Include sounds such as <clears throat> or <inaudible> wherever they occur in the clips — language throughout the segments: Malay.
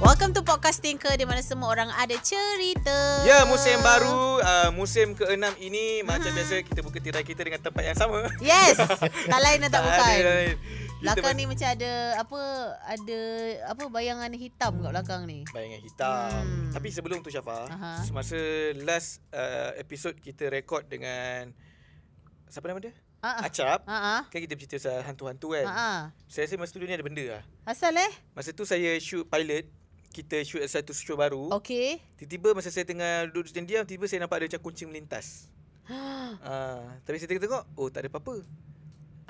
Welcome to Podcast Tinker di mana semua orang ada cerita. Ya, yeah, musim baru, uh, musim ke-6 ini hmm. macam mm-hmm. biasa kita buka tirai kita dengan tempat yang sama. Yes. <laughs> tak lain dan tak bukan. Tak lain. Belakang kita ni macam ada apa ada apa bayangan hitam kat belakang ni. Bayangan hitam. Hmm. Tapi sebelum tu siapa? uh-huh. semasa last uh, episode kita rekod dengan siapa nama dia? Ha-ha. Ah. Acap. Ha-ha. Ah. Kan kita bercerita pasal hantu-hantu kan. Ha-ha. Ah. Saya rasa masa tu ni ada benda lah. Asal eh? Masa tu saya shoot pilot. Kita shoot satu show baru. Okey. Tiba-tiba masa saya tengah duduk di stand tiba-tiba saya nampak ada macam kucing melintas. <gasps> Ha. Ha. Tapi saya tengok oh tak ada apa-apa.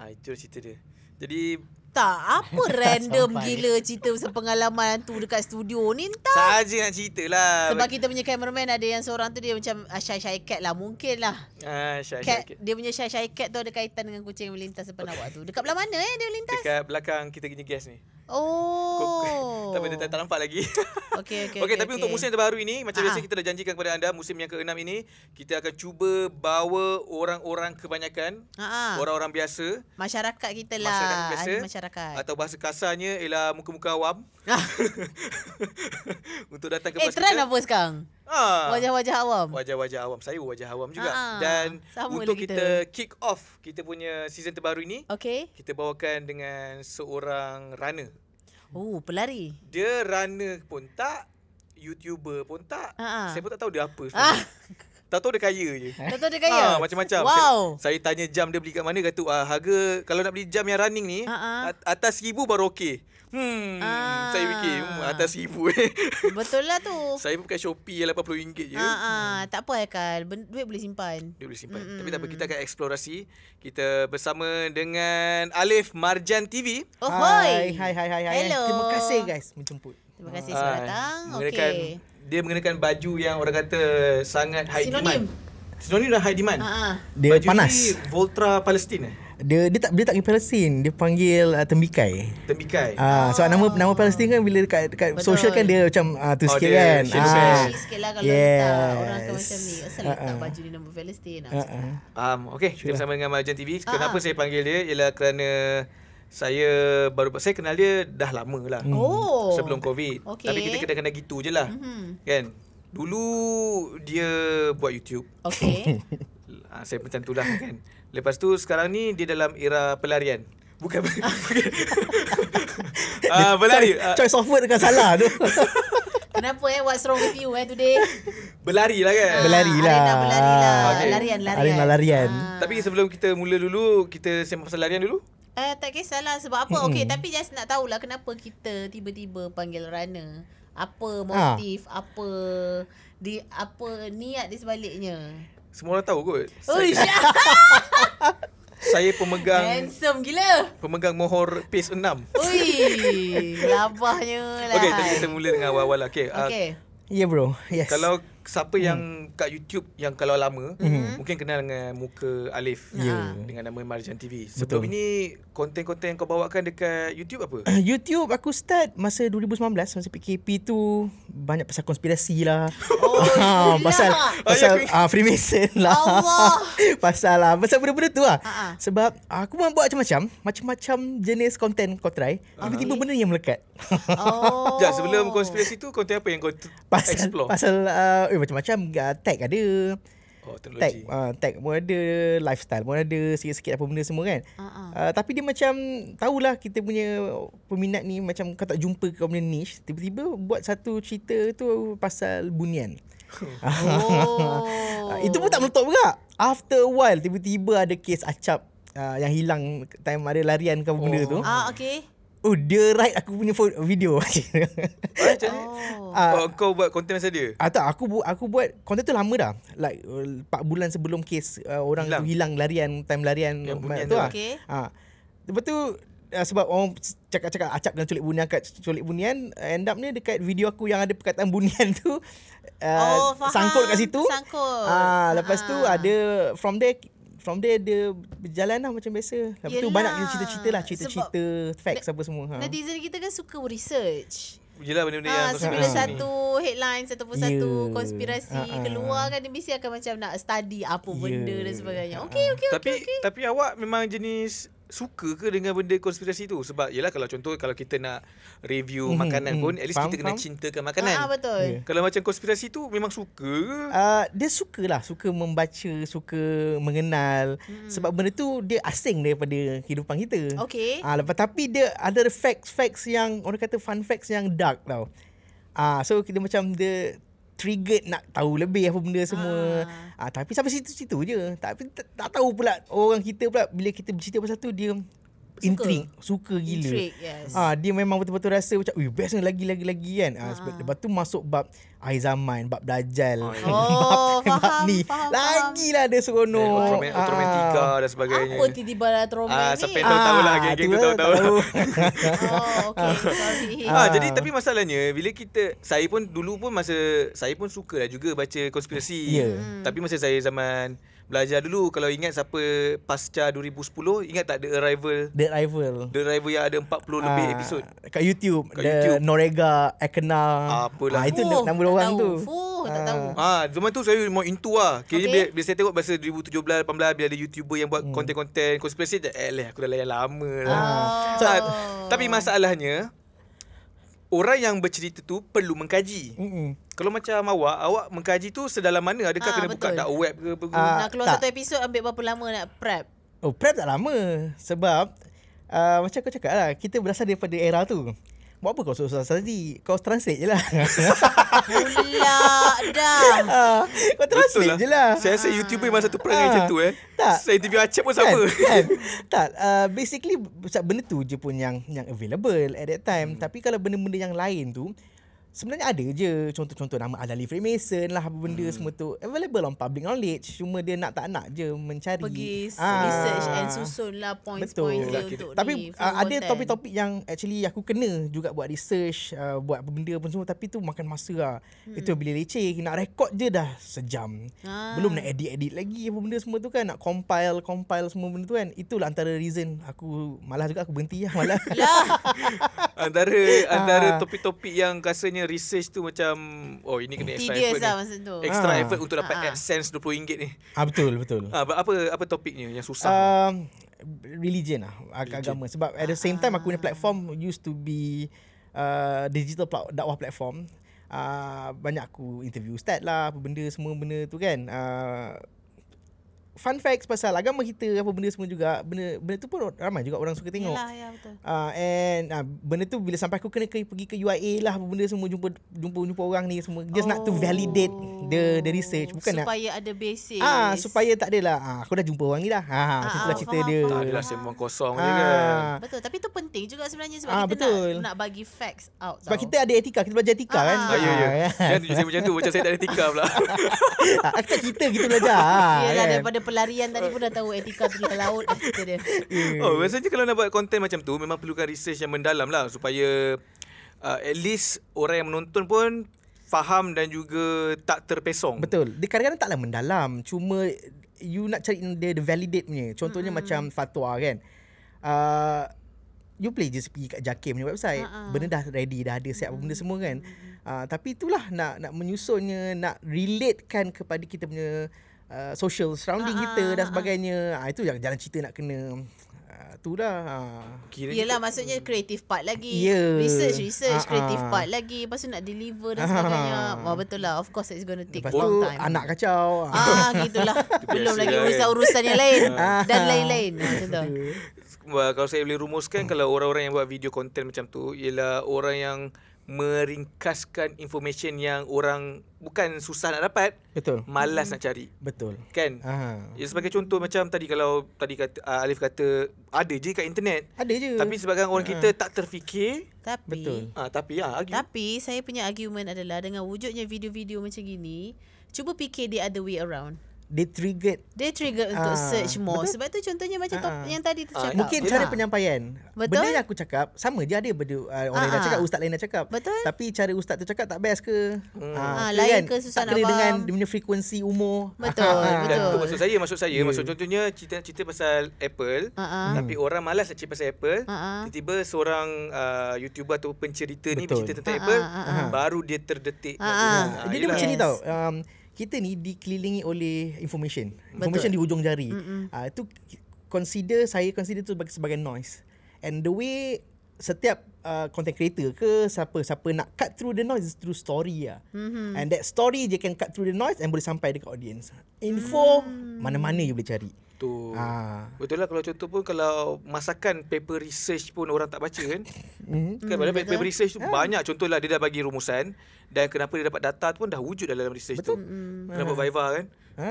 Ha, itu cerita dia. Jadi tak? Apa <laughs> random gila cerita pasal pengalaman hantu dekat studio ni entah. Saja nak cerita lah. Sebab kita punya cameraman ada yang seorang tu dia macam uh, ah, shy shy cat lah. Mungkin lah. Uh, ah, shy, cat, shy, dia punya shy shy cat tu ada kaitan dengan kucing yang melintas sepanjang okay. waktu. Dekat belah mana eh dia melintas? Dekat belakang kita punya guest ni. Oh. <laughs> tapi dia tak, tak nampak lagi. <laughs> okey okey. Okey okay, tapi okay. untuk musim yang terbaru ini macam ha. biasa ah. kita dah janjikan kepada anda musim yang keenam ini kita akan cuba bawa orang-orang kebanyakan ah. orang-orang biasa masyarakat kita lah masyarakat biasa, ah, masyarakat atau bahasa kasarnya ialah muka-muka awam. <laughs> untuk datang ke eh, trend kita. apa sekarang? Ha. Wajah-wajah awam. Wajah-wajah awam. Saya wajah awam juga. Ha. Dan Sama untuk kita. kita kick off kita punya season terbaru ini, okay. kita bawakan dengan seorang runner. Oh, pelari. Dia runner pun tak, YouTuber pun tak. Ha. Saya pun tak tahu dia apa Ha. Tak tahu dia kaya je. Tak tahu dia kaya? Ha, macam-macam. Wow. Saya, saya tanya jam dia beli kat mana, kata ah, harga kalau nak beli jam yang running ni, ha. atas ribu baru okey. Hmm, ah. saya fikir hmm, atas ribu eh. <laughs> Betul lah tu. saya pun pakai Shopee yang RM80 je. Ah, ah. Hmm. Tak apa Aikal, duit boleh simpan. Duit boleh simpan. Mm-hmm. Tapi tak apa, kita akan eksplorasi. Kita bersama dengan Alif Marjan TV. Oh, hoi. Hai, hai, hai, hai. hai. Hello. Terima kasih guys, menjemput. Terima kasih ah. sudah datang. Mengenakan, okay. Dia mengenakan baju yang orang kata sangat high Sinonim. demand. Sinonim. Sinonim dah high demand. Ah, ah. Dia baju panas. Baju ni Voltra Palestine eh? dia dia tak dia tak panggil Palestin dia panggil uh, tembikai tembikai ah uh, so nama nama ah. Palestin kan bila dekat dekat Betul. social kan dia macam uh, tu oh, sikit dia, kan ah uh, sikitlah kalau yes. tak orang akan macam ni asal uh, tak baju ni nama Palestin ah uh, uh. um okey kita bersama dengan Majen TV kenapa uh. saya panggil dia ialah kerana saya baru saya kenal dia dah lama lah mm. oh. sebelum covid okay. tapi kita kena-kena gitu je lah mm-hmm. kan dulu dia buat YouTube okey uh, <laughs> saya macam tulah kan Lepas tu sekarang ni dia dalam era pelarian. Bukan. <laughs> Ah uh, berlari. Choice of word dekat salah tu. <laughs> Kenapa eh what's wrong with you eh today? Berlari lah kan. Ah, lah. Berlari lah. Ah, larian larian. Arena larian. Ha. Tapi sebelum kita mula dulu, kita sembang pasal larian dulu. Eh uh, tak kisahlah sebab apa. Okey, tapi just nak tahulah kenapa kita tiba-tiba panggil runner. Apa motif, ha. apa di apa niat di sebaliknya? Semua orang tahu kot. Oi. Saya, <laughs> saya pemegang handsome gila. Pemegang mohor pace 6. Oi, labahnya <laughs> lah. Okey, kita mula dengan awal-awal lah. Okey. Uh, Okey. Uh, ya yeah, bro. Yes. Kalau siapa yang hmm. kat YouTube yang kalau lama hmm. mungkin kenal dengan muka Alif yeah. dengan nama Marjan TV. Sebelum ini konten-konten yang kau bawakan dekat YouTube apa? <clears throat> YouTube aku start masa 2019 masa PKP tu banyak pasal konspirasi lah. Oh, <laughs> ha, pasal oh, pasal ah, Freemason lah. Allah. <laughs> pasal lah. Pasal benda-benda tu lah. Uh-huh. Sebab aku memang buat macam-macam. Macam-macam jenis konten kau try. Uh-huh. Tiba-tiba ah. benda yang melekat. oh. sebelum konspirasi tu konten apa yang kau pasal, explore? Pasal uh, eh, macam-macam uh, tag ada. Oh, tag, uh, tag pun ada, lifestyle pun ada, sikit-sikit apa benda semua kan. Uh-huh. Uh, tapi dia macam, tahulah kita punya peminat ni macam kau tak jumpa kau punya niche, tiba-tiba buat satu cerita tu pasal bunian. <laughs> Oh. uh, itu pun tak meletup juga. After a while, tiba-tiba ada kes acap uh, yang hilang time ada larian kau oh. benda tu. Ah, okay. Oh dia write aku punya video <laughs> ah, Macam mana? Ah, oh. Uh, kau buat konten masa dia? Uh, tak aku, bu- aku buat konten tu lama dah Like 4 bulan sebelum kes uh, Orang hilang. hilang larian Time larian ya, tu lah, lah. okay. uh, Lepas tu uh, Sebab orang cakap-cakap Acap dengan culik bunian kat culik bunian End up ni dekat video aku yang ada perkataan bunian tu uh, <laughs> oh, Sangkut kat situ sangkut. Uh, Lepas uh. tu ada From there from there dia berjalan lah macam biasa. Lepas Yelah. tu banyak cerita-cerita lah. Cerita-cerita, Sebab facts apa semua. Ha. Netizen kita kan suka research. Yelah benda-benda ha, yang ah, Bila satu ni. headline Ataupun yeah. satu konspirasi uh-huh. Keluar kan Dia mesti akan macam nak study Apa yeah. benda ya. dan sebagainya Okay uh-huh. okay okay Tapi okay. tapi awak memang jenis suka ke dengan benda konspirasi tu sebab yalah kalau contoh kalau kita nak review mm-hmm, makanan mm-hmm. pun at least faham, kita kena faham. cintakan makanan. Ah betul. Yeah. Kalau macam konspirasi tu memang suka ke? Uh, dia sukalah, suka membaca, suka mengenal hmm. sebab benda tu dia asing daripada kehidupan kita. Okay. Ah uh, tapi dia ada facts-facts yang orang kata fun facts yang dark tau. Ah so kita macam dia triggered nak tahu lebih apa benda semua. Ah. ah tapi sampai situ-situ je. Tapi tak, tak tahu pula orang kita pula bila kita bercerita pasal tu dia intrik suka gila intrigue, yes. ah dia memang betul-betul rasa macam weh best lagi lagi lagi kan ah sebab ah. lepas tu masuk bab air zaman bab dajal oh, <laughs> ya. oh, bab, faham, bab ni faham, lagi faham. dia seronok eh, otroma- ah. otromantika dan sebagainya apa tiba-tiba lah otromantika ah, siapa yang lah, ah, tahu lah <laughs> geng tahu tahu oh okay, ah. sorry ah, jadi tapi masalahnya bila kita saya pun dulu pun masa saya pun suka lah juga baca konspirasi yeah. hmm. tapi masa saya zaman belajar dulu kalau ingat siapa pasca 2010 ingat tak the arrival the arrival the arrival yang ada 40 uh, lebih ah, episod kat YouTube kat the YouTube. Norega Ekena apalah uh, itu oh, nama orang tu Fuh, tak ah. tahu ah zaman tu saya mau into ah okay. bila, bila saya tengok masa 2017 18 bila ada YouTuber yang buat hmm. konten-konten conspiracy eh leh aku dah layan lama lah so, uh. tapi masalahnya orang yang bercerita tu perlu mengkaji. Mm-mm. Kalau macam awak, awak mengkaji tu sedalam mana? Adakah ha, kena betul. buka dak web ke? Uh, nak keluar tak. satu episod ambil berapa lama nak prep? Oh, prep tak lama. Sebab uh, macam aku cakap lah, kita berasal daripada era tu. Buat apa kau susah susah sendiri? Kau translate je lah. Pula dah. <laughs> Ah, kau translate lah. je lah. Saya rasa ha. YouTuber memang satu perangai ha. macam tu eh. Tak. Saya interview Acep pun sama. Kan? kan? <laughs> tak. Uh, basically, benda tu je pun yang yang available at that time. Hmm. Tapi kalau benda-benda yang lain tu, sebenarnya ada je contoh-contoh nama Azali Freemason lah apa benda hmm. semua tu available on public knowledge cuma dia nak tak nak je mencari pergi ah. research and susun lah point-point Betul. untuk tapi ni, uh, ada content. Kan. topik-topik yang actually aku kena juga buat research uh, buat apa benda pun semua tapi tu makan masa lah hmm. itu bila leceh nak record je dah sejam ah. belum nak edit-edit lagi apa benda semua tu kan nak compile compile semua benda tu kan itulah antara reason aku malas juga aku berhenti lah malas lah. <laughs> antara antara ah. topik yang rasanya research tu macam oh ini kena extra effort. lah masa Extra ha. effort untuk dapat ha. AdSense RM20 ni. Ah ha, betul betul. Ah ha, apa apa topiknya yang susah? Um, religion lah religion. agama sebab at the same time aku punya ah. platform used to be uh, digital pl- dakwah platform. Uh, banyak aku interview ustaz lah apa benda semua benda tu kan. Uh, fun facts pasal agama kita apa benda semua juga benda benda tu pun ramai juga orang suka tengok. Ya yeah betul. Uh, and uh, benda tu bila sampai aku kena ke, pergi ke UIA lah apa benda semua jumpa jumpa jumpa orang ni semua just oh. nak to validate the the research bukan supaya nak supaya ada basis. Ah uh, supaya tak adalah ah uh, aku dah jumpa orang ni dah. Ha uh, uh, ah, itulah uh, cerita faham, dia. Faham. Tak adalah sembang kosong uh, dia kan. Betul tapi tu penting juga sebenarnya sebab uh, kita betul. nak nak bagi facts out. Sebab tau. kita ada etika, kita belajar etika uh, kan. Ya ya. Kan? Kan, saya macam tu macam saya tak ada etika pula. <laughs> Aku kita kita belajar. Yalah kan? daripada pelarian tadi pun dah tahu etika pergi ke laut dia. <laughs> Oh, biasanya kalau nak buat konten macam tu memang perlukan research yang mendalam lah supaya uh, at least orang yang menonton pun faham dan juga tak terpesong. Betul. Dia kadang-kadang taklah mendalam. Cuma you nak cari dia the validate punya. Contohnya hmm. macam fatwa kan. Uh, you play just pergi kat Jakim punya website. Uh-uh. Benda dah ready, dah ada siap hmm. benda semua kan. Uh, tapi itulah nak nak menyusunnya, nak relatekan kepada kita punya uh, social surrounding uh-huh. kita ah, ah, dan ah, sebagainya. Uh, itu yang jalan cerita nak kena itulah kira Yelah, maksudnya creative part lagi yeah. research research Ha-ha. creative part lagi lepas tu nak deliver dan sebagainya wah betul lah of course it's going to take lepas long tu, time anak kacau ah gitulah <laughs> belum lagi urusan-urusan yang lain <laughs> dan lain-lain macam tu kalau saya boleh rumuskan kalau orang-orang yang buat video content macam tu ialah orang yang meringkaskan information yang orang bukan susah nak dapat betul malas hmm. nak cari betul kan ya, sebagai contoh macam tadi kalau tadi kata uh, Alif kata ada je kat internet ada je tapi sebagai orang ha. kita tak terfikir tapi betul ha, tapi ha, argue. tapi saya punya argument adalah dengan wujudnya video-video macam gini cuba fikir the other way around they triggered they triggered untuk uh, search more betul? sebab tu contohnya macam uh top ah. yang tadi tu ah, cakap mungkin betul. cara lah. penyampaian betul benda yang aku cakap sama dia ada benda uh, orang uh cakap ustaz lain dah cakap betul tapi cara ustaz tu cakap tak best ke ha uh, uh, lain kan? ke susah tak kena dengan dia punya frekuensi umur <laughs> betul betul Dan, maksud saya maksud saya yeah. Hmm. maksud contohnya cerita cerita pasal apple uh-huh. tapi orang malas nak cerita pasal apple uh-huh. tiba-tiba seorang uh, youtuber atau pencerita ni bercerita tentang uh-huh. apple uh-huh. baru dia terdetik uh uh Uh, dia, macam ni tau um, kita ni dikelilingi oleh information. Information Betul. di hujung jari. Ah uh, itu consider saya consider tu sebagai sebagai noise. And the way setiap uh, content creator ke siapa siapa nak cut through the noise through story ya. Lah. Mm-hmm. And that story dia can cut through the noise and boleh sampai dekat audience. Info mm. mana-mana you boleh cari. Betul. Ha. Betul lah kalau contoh pun kalau masakan paper research pun orang tak baca kan. Mhm. kan hmm, paper, paper research tu ha. banyak lah dia dah bagi rumusan dan kenapa dia dapat data tu pun dah wujud dalam research Betul. tu. Hmm, kenapa ha. Viva kan? Ha.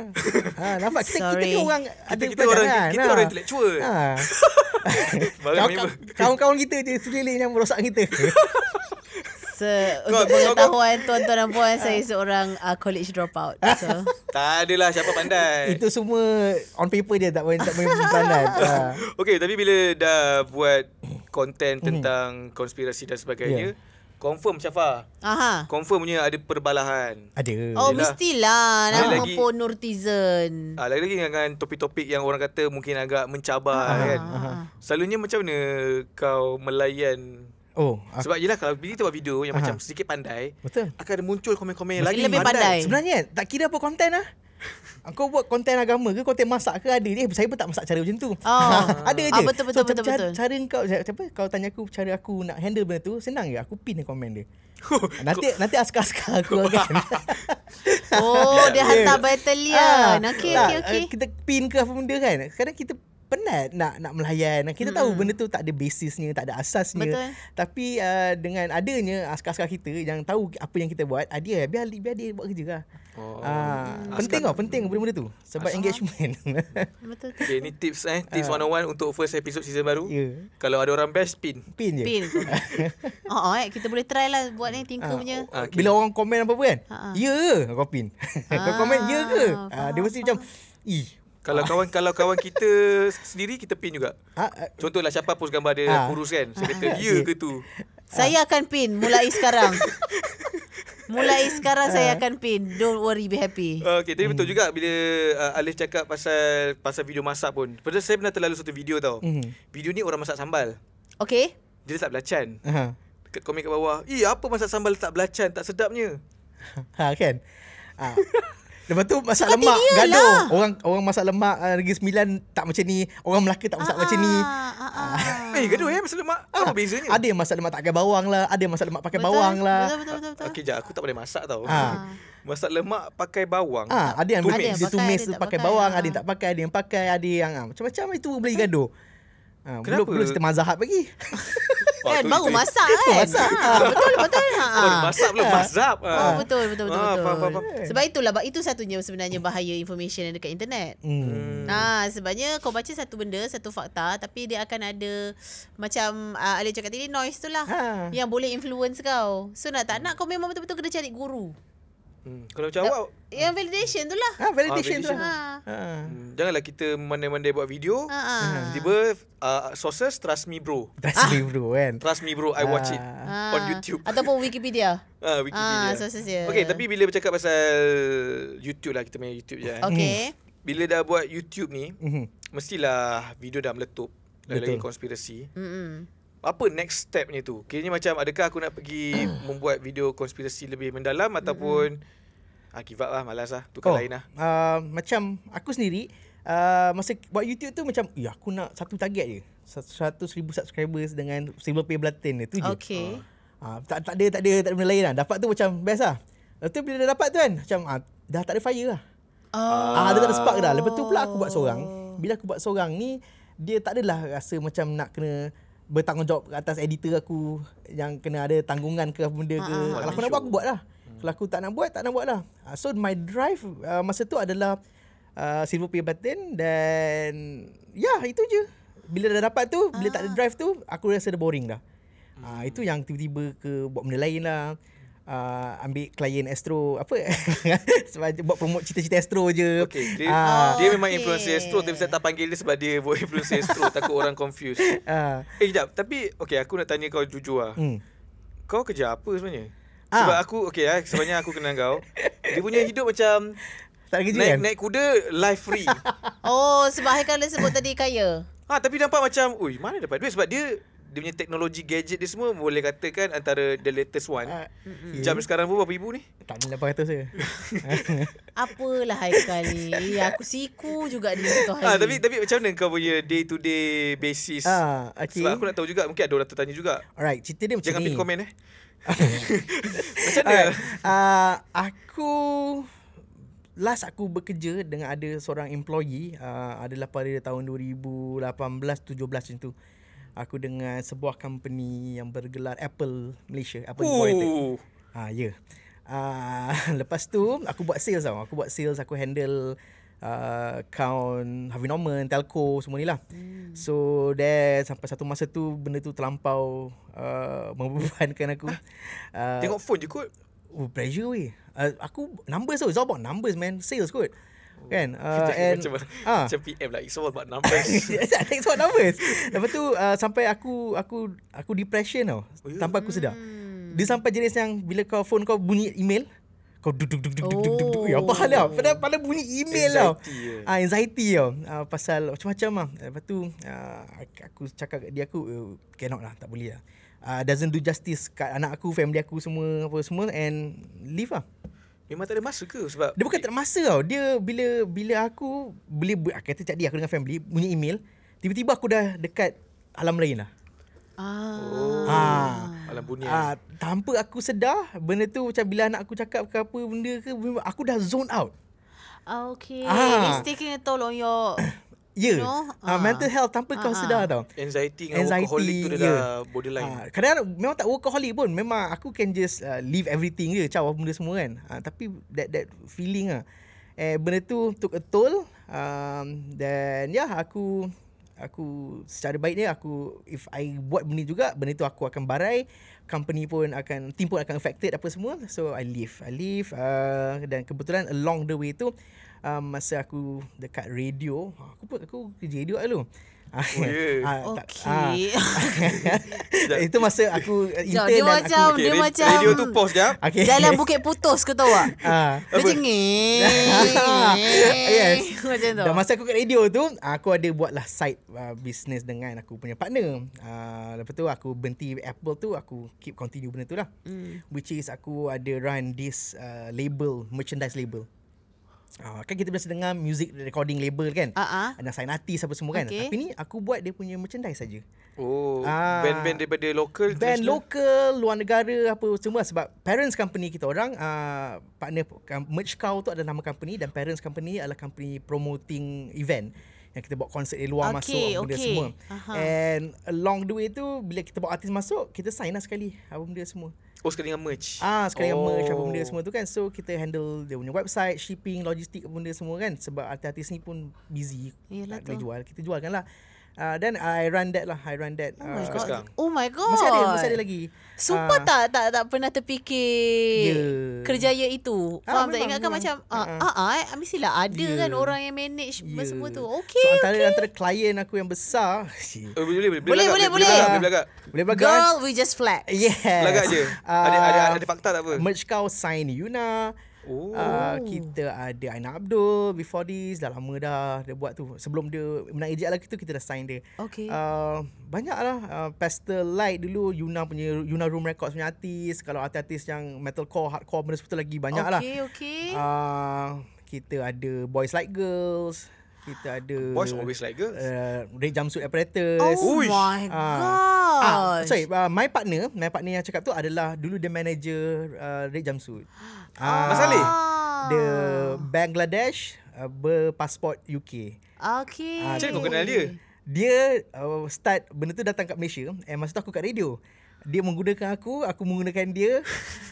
ha nampak kita, kita ni orang ada kita, kita orang kan? kita ha. orang intellectual. Ha. <laughs> <laughs> kawan-kawan kita je sekeliling yang merosak kita. <laughs> Se untuk pengetahuan tuan-tuan dan puan saya seorang uh, college dropout. <laughs> So. tak adalah siapa pandai. Itu semua on paper dia tak main tak main pandai. ha. Okey tapi bila dah buat konten mhm. tentang mm konspirasi dan sebagainya yeah. Confirm Syafa Aha. Confirm punya ada perbalahan Ada Oh Yalah. mestilah Nama ha. pun Nortizen ha, ah, Lagi-lagi dengan topik-topik yang orang kata mungkin agak mencabar Aha. kan Aha. Selalunya macam mana kau melayan Oh, aku... sebab yalah kalau bini tu buat video yang Aha. macam sedikit pandai, Betul. akan muncul komen-komen yang lagi lebih pandai. pandai. Sebenarnya tak kira apa konten lah. Kau buat konten agama ke konten masak ke ada dia eh, saya pun tak masak cara macam tu. Oh. <laughs> ada ah, je. Ah, betul betul so, cara, Cara kau siapa kau tanya aku cara aku nak handle benda tu senang je aku pin komen dia. <laughs> nanti nanti askar-askar aku <laughs> akan. oh dia ya, hantar ya. battle ya. Okey okey okey. Eh, kita pin ke apa benda kan? Kadang kita penat nak nak melayan. Kita hmm. tahu benda tu tak ada basisnya, tak ada asasnya. Betul. Tapi uh, dengan adanya askar-askar kita yang tahu apa yang kita buat, ada ah, biar biar dia buat kerjalah. Oh. Ah, penting kau, penting benda-benda tu sebab Asal. engagement. <laughs> Betul. Okay, ni tips eh, ah. tips uh. one untuk first episode season baru. Yeah. Kalau ada orang best pin. Pin je. Pin. <laughs> oh, oh, eh. kita boleh try lah buat ni tinker uh, ah. punya. Ah, okay. Bila orang komen apa-apa kan? Uh-huh. Ya ke? Kau pin. Uh, <laughs> kau komen ya ke? Uh, dia mesti uh, macam, "Ih, kalau ah. kawan kalau kawan kita sendiri kita pin juga. Ha, eh. Contohlah siapa post gambar dia ha. kurus kan. Saya kata ha. ya ke tu. Saya ha. akan pin mulai sekarang. <laughs> Mulai sekarang saya akan pin. Don't worry be happy. Okey, tapi hmm. betul juga bila uh, Alif cakap pasal pasal video masak pun. Pada saya pernah terlalu satu video tau. Hmm. Video ni orang masak sambal. Okey. Dia tak belacan. Uh-huh. Dekat komen kat bawah. Ih, eh, apa masak sambal tak belacan tak sedapnya. Ha kan? Ha. Lepas tu masak Kati lemak gaduh. Lah. Orang orang masak lemak uh, negeri Sembilan tak macam ni. Orang Melaka tak masak uh, macam ni. Uh, uh, eh gaduh eh masak lemak. Apa uh, bezanya? Ada yang masak lemak tak pakai bawang lah. Ada yang masak lemak pakai betul, bawang lah. Betul betul betul. betul. Okey, aku tak boleh masak tau. Uh. Masak lemak pakai bawang. Ha, ada yang tumis, ada yang pakai, tumis ada pakai, pakai bawang, ada yang tak pakai, ada yang pakai, ada yang ha. macam-macam lah itu boleh gaduh. Ha, belum belum cerita mazhab lagi. Oh, <laughs> kan baru masak <laughs> kan. Masak. Ah, betul betul. Ha. <laughs> Oh, masak belum mazhab. Ha. Oh betul betul betul. betul. Ha, apa, apa, apa. Sebab itulah itu satunya sebenarnya bahaya information yang dekat internet. Hmm. Ha, sebabnya kau baca satu benda, satu fakta tapi dia akan ada macam uh, ada cakap tadi noise tu lah ha. yang boleh influence kau. So nak tak nak kau memang betul-betul kena cari guru. Hmm. Kalau macam awak Yang validation tu lah ha, Validation tu lah ha. Ha. Janganlah kita Mandai-mandai buat video ha. Tiba uh, Sources Trust me bro Trust ah. me bro kan Trust me bro I watch ha. it On YouTube <laughs> Ataupun Wikipedia ha, Wikipedia ha, Sources dia Okay tapi bila bercakap pasal YouTube lah Kita main YouTube je kan Okay hmm. Bila dah buat YouTube ni mm-hmm. Mestilah Video dah meletup Lagi-lagi konspirasi Hmm apa next stepnya tu? Kira ni macam adakah aku nak pergi hmm. membuat video konspirasi lebih mendalam hmm. ataupun mm ah give up lah malas lah tukar oh, lain lah. Uh, macam aku sendiri uh, masa buat YouTube tu macam ya aku nak satu target je. seribu subscribers dengan single pay blatin tu je. Okay. Uh, ah, tak, tak ada tak ada tak ada benda lain lah. Dapat tu macam best lah. Lepas tu bila dah dapat tu kan macam uh, dah tak ada fire lah. Oh. Ah, oh. uh, dah tak ada spark dah. Lepas tu pula aku buat seorang. Bila aku buat seorang ni dia tak adalah rasa macam nak kena bertanggungjawab ke atas editor aku yang kena ada tanggungan ke benda ke. Ha, ha, kalau aku nak buat aku buatlah. Hmm. Kalau aku tak nak buat tak nak buatlah. Uh, ah, so my drive uh, masa tu adalah uh, silver pay button dan ya yeah, itu je. Bila dah dapat tu, bila ha. tak ada drive tu, aku rasa dah boring dah. uh, itu yang tiba-tiba ke buat benda lain lah uh, ambil klien Astro apa <laughs> sebab buat promote cerita-cerita Astro je. Okay, dia, uh, dia okay. memang influencer Astro tapi saya tak panggil dia sebab dia buat influencer Astro <laughs> takut orang confuse. Uh. Ah. Eh jap tapi okay aku nak tanya kau jujur ah. Hmm. Kau kerja apa sebenarnya? Ah. Sebab aku okay eh, sebenarnya aku kenal kau. dia punya hidup macam tak kerja naik, kan? Naik kuda life free. <laughs> oh sebab hari dia sebut tadi kaya. Ah ha, tapi nampak macam ui mana dapat duit sebab dia dia punya teknologi gadget dia semua boleh katakan antara the latest one. Uh, mm Jam sekarang pun berapa ibu ni? Tak ada apa kata saya. Apalah hai kali. aku siku juga di situ hari. Ah, tapi tapi macam mana kau punya day to day basis? Ah, okay. Sebab aku nak tahu juga mungkin ada orang tertanya juga. Alright, cerita dia macam Jangan ni. Jangan komen eh. <laughs> macam mana? Right. Uh, ah, aku last aku bekerja dengan ada seorang employee uh, ah, adalah pada tahun 2018 17 macam tu aku dengan sebuah company yang bergelar Apple Malaysia, Apple Ooh. Ha, ya. Yeah. Uh, <laughs> lepas tu aku buat sales tau. Aku buat sales, aku handle uh, account Harvey Norman, Telco semua ni lah. Hmm. So there sampai satu masa tu benda tu terlampau uh, <laughs> membebankan aku. Uh, Tengok phone je kot. Oh, pressure weh. Uh, aku numbers tau. It's all about numbers man. Sales kot. Uh, Oh. Kan uh, <laughs> ah, Sekejap, and, macam, uh. macam PM lah It's all about numbers It's all about numbers Lepas tu uh, Sampai aku Aku aku depression tau oh, Tanpa ya? aku sedar hmm. Dia sampai jenis yang Bila kau phone kau bunyi email kau duk duk duk duk duk duk duk apa hal lah pada bunyi email lah anxiety ya pasal macam-macam ah lepas tu aku cakap kat dia aku oh, cannot lah tak boleh lah doesn't do justice kat anak aku family aku semua apa semua and leave lah Memang tak ada masa ke sebab Dia bukan tak ada masa tau Dia bila bila aku Beli Kata cak dia aku dengan family Punya email Tiba-tiba aku dah dekat Alam lain lah Ah. Oh. Ha. Alam bunyi. Ha. Ah, tanpa aku sedar, benda tu macam bila anak aku cakap ke apa benda ke, aku dah zone out. Ah, okay, ha. it's taking a toll on your Ya. Yeah. You know, uh, uh, mental health tanpa uh, kau uh, tau. Anxiety dengan anxiety, workaholic tu ya. dah yeah. borderline. Uh, ah, kadang memang tak workaholic pun. Memang aku can just uh, leave everything je. Cawa benda semua kan. Uh, tapi that that feeling lah. Uh, eh, benda tu took a toll. Um, then yeah aku aku secara baiknya aku if I buat benda juga benda tu aku akan barai company pun akan team pun akan affected apa semua so I leave I leave uh, dan kebetulan along the way tu um, masa aku dekat radio ah, aku pun aku kerja radio lah dulu ah, Oh, okay. Ya. <laughs> okay. <laughs> itu masa aku intern dan aku. Okay, dia macam radio tu pause jap. Okay. Jalan <laughs> bukit putus ke tahu ah. Dia jengi. yes. Dan masa aku kat radio tu, aku ada buatlah side uh, business dengan aku punya partner. Uh, lepas tu aku berhenti Apple tu, aku keep continue benda tu lah. Mm. Which is aku ada run this uh, label, merchandise label. Uh, kan kita biasa dengar music recording label kan uh-huh. Ada sign artist apa semua kan okay. Tapi ni aku buat dia punya merchandise saja. Oh band Band-band daripada local Band local Luar negara Apa semua Sebab parents company kita orang uh, Partner Merch Cow tu adalah nama company Dan parents company adalah company promoting event yang kita buat konsert di luar okay, masuk okay. benda semua. Aha. And along the way tu bila kita buat artis masuk, kita sign lah sekali album dia semua. Oh sekali dengan merch. Ah sekali oh. dengan merch apa benda oh. semua tu kan. So kita handle dia punya website, shipping, logistik apa benda semua kan sebab artis-artis ni pun busy. Yalah tak tu. boleh jual. Kita jualkanlah. lah Ah, then I run that lah I run that Oh my uh, god sekarang. Oh my god Masih ada Masih ada lagi Sumpah uh, tak, tak Tak pernah terfikir yeah. Kerjaya itu Faham ah, memang, tak Ingat kan macam uh, ah, uh, Mesti lah ada yeah. kan Orang yang manage yeah. Semua tu Okay So antara, okay. antara klien aku yang besar uh, Boleh boleh Boleh boleh Boleh boleh Boleh boleh Girl we just flex Yes Belagak je uh, ada, ada, ada, ada fakta tak apa Merch kau sign Yuna Oh. Uh, kita ada Aina Abdul before this dah lama dah dia buat tu sebelum dia menang ejek lagi tu kita dah sign dia okay. Uh, banyak lah uh, ah, Pastel Light dulu Yuna punya Yuna Room Records punya artis kalau artis-artis yang metalcore hardcore benda seperti lagi banyak okay, lah okay. Uh, kita ada Boys Like Girls kita ada boys always like girls uh, range jumpsuit apparatus oh Uish. my uh, god uh, sorry uh, my partner my partner yang cakap tu adalah dulu dia manager uh, red jumpsuit <gasps> ah. Uh, ah. the bangladesh uh, berpasport uk okey uh, macam kau kenal dia dia uh, start benda tu datang kat malaysia and masa tu aku kat radio dia menggunakan aku, aku menggunakan dia.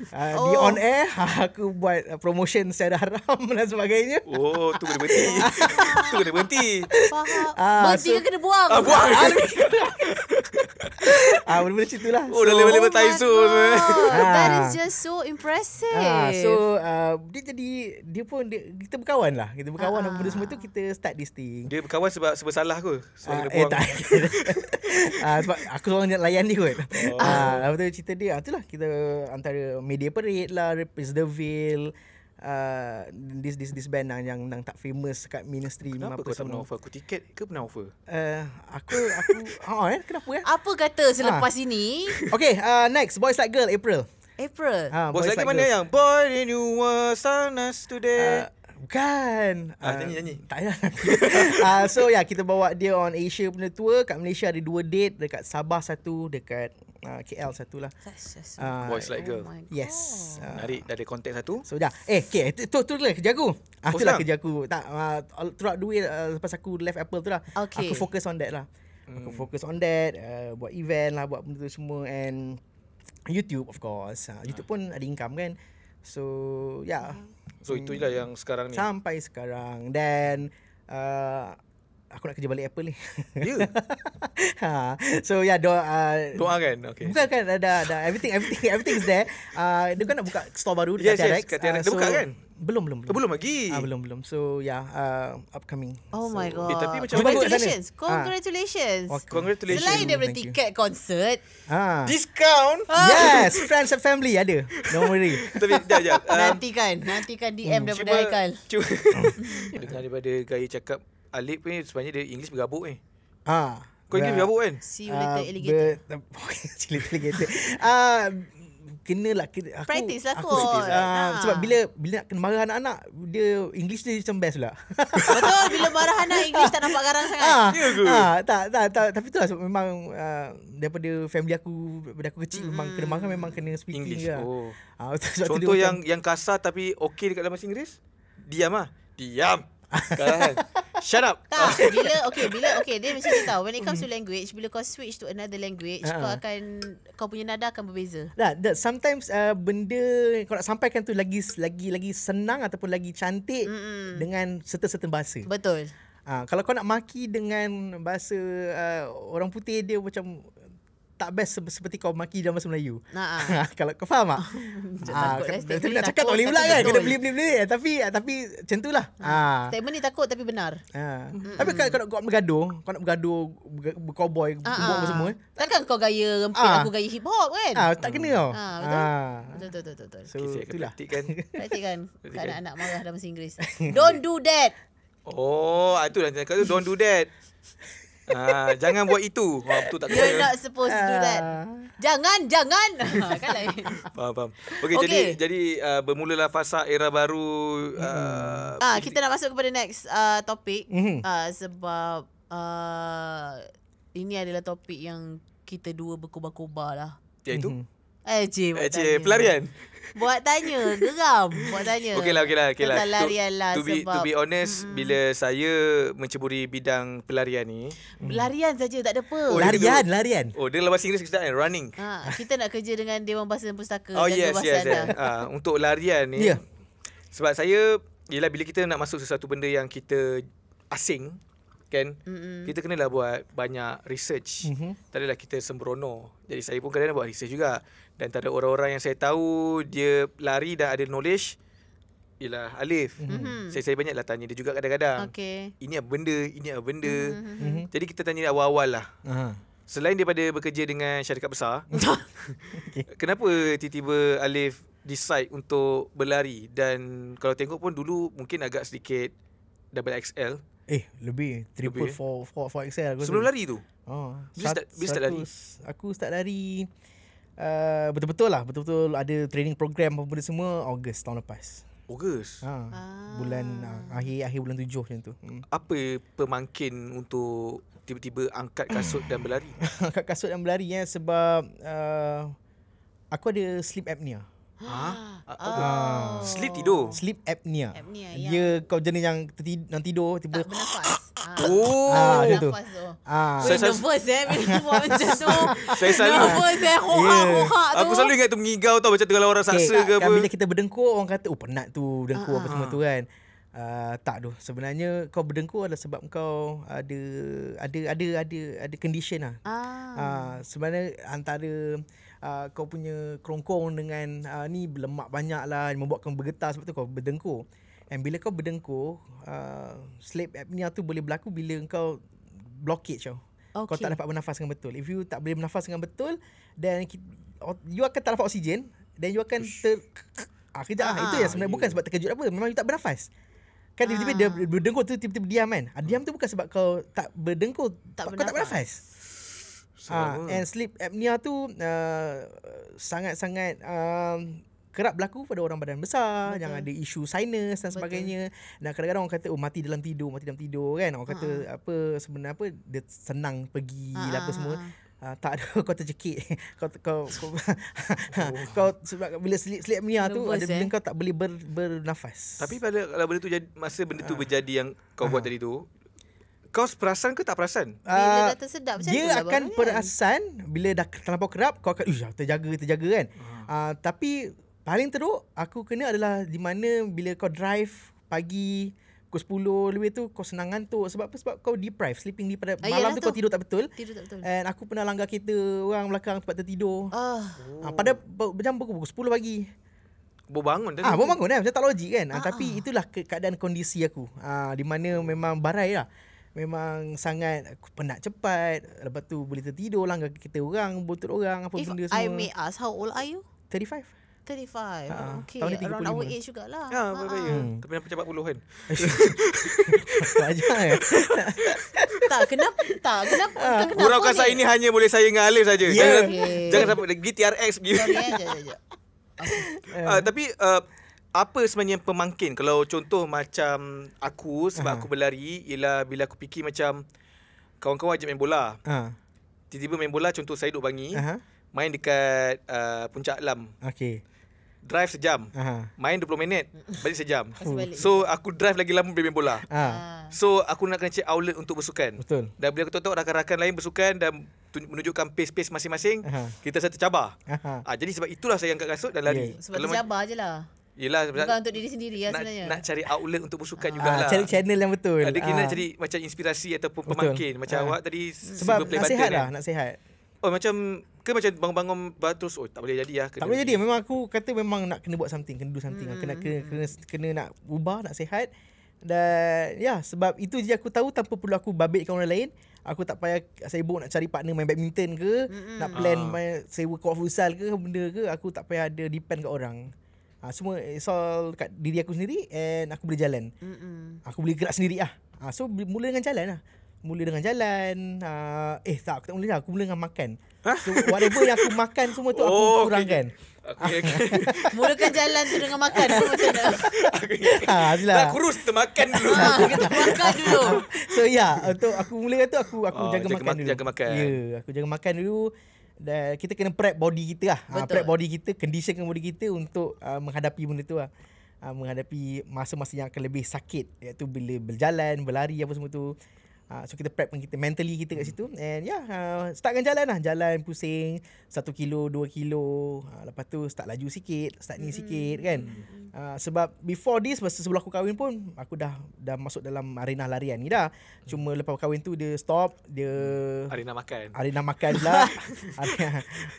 Uh, <laughs> oh. Dia on air, <laughs> ah, aku buat ah, promotion secara haram <laughs> dan sebagainya. Oh, tu kena berhenti. tu kena berhenti. berhenti ke kena buang? Uh, buang. Ah, boleh-boleh macam lah. Oh, dah level-level oh tai su. That is just so impressive. Ah, so, uh, dia jadi, dia pun, dia, kita berkawan lah. Kita berkawan uh-huh. semua tu, kita start this thing. Dia berkawan sebab sebab salah ke? Sebab uh, Eh, tak. uh, sebab aku seorang layan dia kot. Oh. Uh, apa tu cerita dia itulah kita antara media parade lah The Preserveville uh, this this this band yang yang, tak famous kat ministry kenapa apa kau tak pernah offer aku tiket ke pernah offer uh, aku aku ha <laughs> oh, eh kenapa eh apa kata selepas ha. ini ah. Okay uh, next boys like girl april April. Ha, boys, boys like, like mana girl. yang Boy in your sun as today. Uh, Bukan. Ah, ah, nyanyi, nyanyi. Tak payah. uh, <laughs> so ya, yeah, kita bawa dia on Asia punya tour. Kat Malaysia ada dua date. Dekat Sabah satu, dekat uh, ah, KL satu lah. Uh, Voice like oh girl. yes. Uh, Nari, dah ada kontak satu. So dah. Eh, okay. Eh, tu, tu, lah kerja aku. Ah, tu lah kerja aku. Tak, uh, throughout the way, uh, lepas aku left Apple tu lah. Okay. Aku fokus on that lah. Hmm. Aku fokus on that. Uh, buat event lah, buat benda tu semua. And YouTube of course. Uh, YouTube ah. pun ada income kan. So, yeah. Hmm. So itulah hmm. yang sekarang ni Sampai sekarang Dan uh, Aku nak kerja balik Apple ni Ya yeah. <laughs> ha. So ya yeah, doa uh, Doa kan okay. Bukan kan ada, ada, Everything everything everything is there uh, Dia kan nak buka store baru Dekat yes, TRX yes, kat TRX uh, buka kan belum belum belum. Oh, belum lagi. Ah belum belum. So yeah, uh, upcoming. Oh so, my eh, god. Eh, tapi macam congratulations. Congratulations. Ah. congratulations. Selain daripada tiket konsert, ah. discount. Ah. Yes, friends and family ada. don't worry. <laughs> tapi dah <laughs> ya. Uh, nanti kan, nanti kan DM hmm. daripada Haikal. <laughs> Cuba. Hmm. Dengar daripada gaya cakap Alip ni sebenarnya dia English bergabuk ni. Eh. Ah. Kau ingat ya. berapa kan? See you later, uh, alligator. Okay, see you later, alligator. Ah, kenalah kena, aku practice lah aku Practice, ha. Ha. sebab bila bila nak kena marah anak-anak dia english dia macam best pula <laughs> betul bila marah anak english tak nampak garang sangat ha. ha. tak, tak tak tapi tu lah sebab memang uh, daripada family aku daripada aku kecil hmm memang kena marah memang kena speaking english lah. oh. ha. <laughs> contoh yang macam, yang kasar tapi okay dekat dalam bahasa inggris diam ah diam Shut up. Tak, oh. <laughs> bila okay, bila okay, dia mesti ni tau. When it comes to mhm. language, bila kau switch to another language, uh-huh. kau akan kau punya nada akan berbeza. Nah, sometimes uh, benda yang kau nak sampaikan tu lagi lagi lagi senang ataupun lagi cantik Mm-mm. dengan serta-serta bahasa. Betul. Uh, kalau kau nak maki dengan bahasa uh, orang putih dia macam tak best seperti kau maki drama Melayu. Nah, <laughs> kalau kau faham tak? <laughs> Ah, tapi nak cakap tak boleh pula kan. Kena beli beli beli. Eh, tapi eh, tapi centulah. itulah. Hmm. Ah. Statement ni takut tapi benar. Ah. Hmm. Tapi kalau kau nak bergaduh, kau nak bergaduh cowboy ah, ah. buat semua. Eh. Takkan kau gaya rempit ah. aku gaya hip hop kan? Ah, tak kena kau. Ah, betul. Betul betul betul. So, itulah. Praktikkan. <laughs> kan. Anak-anak marah dalam bahasa Inggeris. Don't do that. Oh, itu dah cakap tu don't do that. Ah, jangan buat itu. Ha, betul tak You're not supposed to do that. Ah. Jangan, jangan. <laughs> Ah, kan lain. Faham, faham. Okey, okay. jadi jadi uh, bermulalah fasa era baru. Hmm. Uh, ah, kita nak masuk kepada next uh, topik. Mm-hmm. Uh, sebab uh, ini adalah topik yang kita dua berkubah-kubah lah. Iaitu? Mm-hmm. Eh, Eh, pelarian. Buat tanya, geram. Buat tanya. <laughs> Okey lah, okey lah. Okay lah. lah to, be, sebab... To be honest, mm. bila saya menceburi bidang pelarian ni... Pelarian mm. saja tak ada apa. Oh, larian, larian. Oh, dia lepas Inggeris kita kan? Running. Ha, kita nak kerja dengan Dewan Bahasa dan Pustaka. Oh, yes, yes. yes. Ha, untuk larian ni... Yeah. Sebab saya... Yelah, bila kita nak masuk sesuatu benda yang kita asing, kan? Mm-mm. Kita kenalah buat banyak research. Mm-hmm. Tak adalah kita sembrono. Jadi, saya pun kadang-kadang buat research juga. Dan antara orang-orang yang saya tahu dia lari dan ada knowledge ialah Alif. Mm-hmm. Saya saya banyaklah tanya dia juga kadang-kadang. Okay. Ini apa benda? Ini apa benda? Mm-hmm. Jadi kita tanya awal-awal lah. Uh-huh. Selain daripada bekerja dengan syarikat besar, <laughs> okay. kenapa tiba-tiba Alif decide untuk berlari dan kalau tengok pun dulu mungkin agak sedikit double XL. Eh, lebih triple 4 4 XL Sebelum tu. lari tu. Oh, bila start, start lari? Aku start lari Uh, betul-betul lah betul-betul ada training program apa benda semua Ogos tahun lepas. Ogos. Ha. Ah. Bulan uh, akhir akhir bulan tujuh macam tu. Hmm. Apa pemangkin untuk tiba-tiba angkat kasut dan berlari? <laughs> angkat kasut dan berlari ya sebab uh, aku ada sleep apnea. Ha? Huh? Ah. Oh. Ah. sleep tidur. Sleep apnea. apnea ya. Dia yeah. kau jenis yang tertidur, nanti tidur tiba tiba Ah. Oh, ah, ah, gitu. Ah, saya saya nervous eh bila buat <laughs> macam tu. Saya selalu saya eh. Hoha, yeah. hoha tu. Aku selalu ingat tu mengigau tau macam tengah orang saksa okay, ke kan, apa. Bila kita berdengkur orang kata, oh penat tu dengkur ah, apa ah. semua tu ah. kan. Uh, tak tu sebenarnya kau berdengkur adalah sebab kau ada ada ada ada ada condition lah. Ah. Uh, sebenarnya antara uh, kau punya kerongkong dengan uh, ni lemak banyak lah membuatkan bergetar sebab tu kau berdengkur. And bila kau berdengkur, uh, sleep apnea tu boleh berlaku bila kau blockage tau. Okay. Kau tak dapat bernafas dengan betul. If you tak boleh bernafas dengan betul, then you akan tak dapat oksigen. Then you akan ter... Ah, kejap lah. Itu ah, yang sebenarnya. Yeah. Bukan sebab terkejut apa. Memang you tak bernafas. Kan tiba-tiba ah. dia berdengkur tu tiba-tiba diam kan. Ah, diam tu bukan sebab kau tak berdengkur. Tak kau tak bernafas. Ah, and sleep apnea tu uh, sangat-sangat... uh, kerap berlaku pada orang badan besar Betul. yang ada isu sinus dan sebagainya Betul. dan kadang-kadang orang kata oh mati dalam tidur mati dalam tidur kan orang kata ha apa sebenarnya apa dia senang pergi lah apa semua Uh, tak ada kau <laughs> tercekik kau kau kau, oh. <laughs> kau sebab bila sleep sleep mia tu ada bila eh. kau tak boleh ber, bernafas tapi pada kalau benda tu jadi masa benda tu ah. berjadi yang kau uh. buat ah. tadi tu kau perasan ke tak perasan uh, bila dah tersedap macam dia tu akan kan? perasan kan? bila dah terlampau kerap kau akan terjaga terjaga kan uh. Uh, tapi Paling teruk aku kena adalah di mana bila kau drive pagi pukul 10 lebih tu kau senang ngantuk sebab apa sebab kau deprive sleeping di pada ah, malam tu, tu kau tidur tak betul. Tidur tak betul. And aku pernah langgar kereta orang belakang tempat tertidur. Ah. Oh. pada jam pukul, pukul 10 pagi. Bu bangun tadi. Ah, bu bangun eh. saya tak logik kan. Ah, ah, tapi ah. itulah keadaan kondisi aku. Ah, di mana memang barai lah. Memang sangat aku penat cepat. Lepas tu boleh tertidur langgar kereta orang, botol orang, apa If benda semua. If I may ask, how old are you? 35 uh, ah, ah. Okay Around 35. our age jugalah Ya ah, uh-huh. Tapi nampak cepat puluh kan <laughs> eh. <laughs> Tak kenapa Tak kenapa uh, kenapa Gurau kasar ini hanya boleh saya dengan Alif saja. Ya. Jangan, sampai Pergi TRX Pergi eh, eh. Tapi apa sebenarnya pemangkin kalau contoh macam aku sebab aku berlari ialah bila aku fikir macam kawan-kawan ajak main bola. Uh. Tiba-tiba main bola contoh saya duduk bangi. uh Main dekat uh, Puncak Alam. Okey drive sejam. Uh-huh. Main 20 minit, balik sejam. so aku drive lagi lama bermain bola. uh So aku nak kena check outlet untuk bersukan. Betul. Dan bila aku tengok rakan-rakan lain bersukan dan menunjukkan pace-pace masing-masing, kita satu cabar. uh ah, jadi sebab itulah saya angkat kasut dan lari. Yeah. Sebab cabar ma- je lah. Yelah Bukan sebab untuk diri sendiri lah nak, sebenarnya Nak cari outlet untuk bersukan ah. jugalah Cari channel yang betul Ada kena ah. cari macam inspirasi Ataupun pemakin betul. Macam ah. awak tadi Sebab nak sehat kan. lah kan. Nak sehat. Oh macam ke macam bangun-bangun terus Oh tak boleh jadi lah kena Tak boleh jadi Memang aku kata memang nak kena buat something Kena do something hmm. kena, kena, kena, hmm. kena nak ubah Nak sehat Dan ya yeah, Sebab itu je aku tahu Tanpa perlu aku babitkan orang lain Aku tak payah sibuk nak cari partner main badminton ke mm Nak plan ah. main sewa kuat futsal ke Benda ke Aku tak payah ada depend kat orang ha, Semua it's all kat diri aku sendiri And aku boleh jalan mm Aku boleh gerak sendiri lah ha, ah, So mula dengan jalan lah Mula dengan jalan ha, Eh tak aku tak mula Aku mula dengan makan Ha? Whatever yang aku makan semua tu oh, aku kurangkan. Okay. Okay, okay. <laughs> Mulakan jalan tu dengan makan Apa macam mana Ha Nak kurus termakan dulu Ha kita makan dulu ah, <laughs> So ya yeah, Untuk aku mulakan tu Aku aku oh, jaga, jaga, makan ma- dulu Jaga makan Ya yeah, aku jaga makan dulu Dan kita kena prep body kita lah ha, Betul. prep body kita Condition body kita Untuk uh, menghadapi benda tu lah ha, Menghadapi masa-masa yang akan lebih sakit Iaitu bila berjalan Berlari apa semua tu Uh, so kita prep kita mentally kita kat situ and yeah uh, startkan jalan lah jalan pusing satu kilo dua kilo uh, lepas tu start laju sikit start ni sikit kan uh, sebab before this masa sebelum aku kahwin pun aku dah dah masuk dalam arena larian ni dah cuma lepas kahwin tu dia stop dia arena makan arena makan lah arena,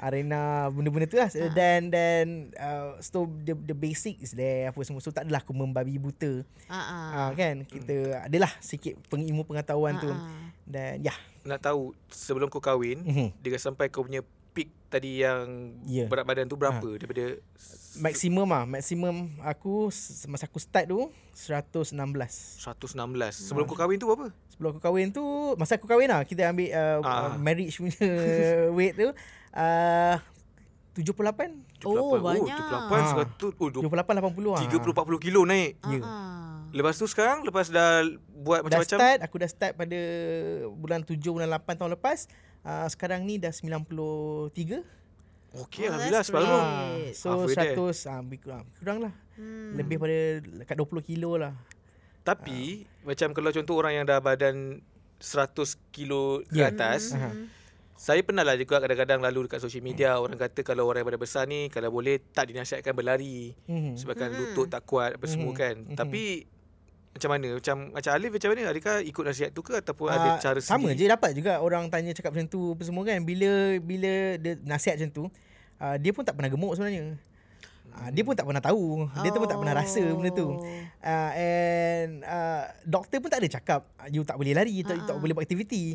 arena benda-benda tu lah ha. then then uh, so the, the basic is there apa semua so tak adalah aku membabi buta uh-huh. uh, kan kita adalah sikit pengilmu pengetahuan pantun uh ah, ah. dan ya nak tahu sebelum kau kahwin uh sampai kau punya peak tadi yang yeah. berat badan tu berapa uh-huh. daripada maksimum ah maximum aku masa aku start tu 116 116 sebelum uh-huh. kau kahwin tu berapa sebelum aku kahwin tu masa aku kahwin lah kita ambil uh, uh marriage punya <laughs> weight tu uh, 78. Oh, Oh, banyak. 78, ha. 100, oh, 28, 80 lah. 30, 40 kilo naik. Ya. Uh-huh. Lepas tu sekarang lepas dah buat macam-macam. Dah start, aku dah start pada bulan 7 bulan 8 tahun lepas. Uh, sekarang ni dah 93. Okey, oh, alhamdulillah separuh. Ah, so Halfway 100 kurang lah, Hmm. Lebih pada dekat 20 kilo lah. Tapi uh. macam kalau contoh orang yang dah badan 100 kilo ke yeah. atas. Mm-hmm. Saya pernah lah juga kadang-kadang lalu dekat social media mm-hmm. orang kata kalau orang yang badan besar ni kalau boleh tak dinasihatkan berlari mm-hmm. sebabkan mm-hmm. lutut tak kuat apa mm-hmm. semua hmm. kan. Mm-hmm. Tapi macam mana macam macam Alif macam mana adakah ikut nasihat tu ke ataupun uh, ada ah, cara sama sendiri? je dapat juga orang tanya cakap macam tu apa semua kan bila bila dia nasihat macam tu uh, dia pun tak pernah gemuk sebenarnya uh, dia pun tak pernah tahu dia oh. pun tak pernah rasa benda tu uh, and uh, doktor pun tak ada cakap you tak boleh lari uh-huh. you tak boleh buat aktiviti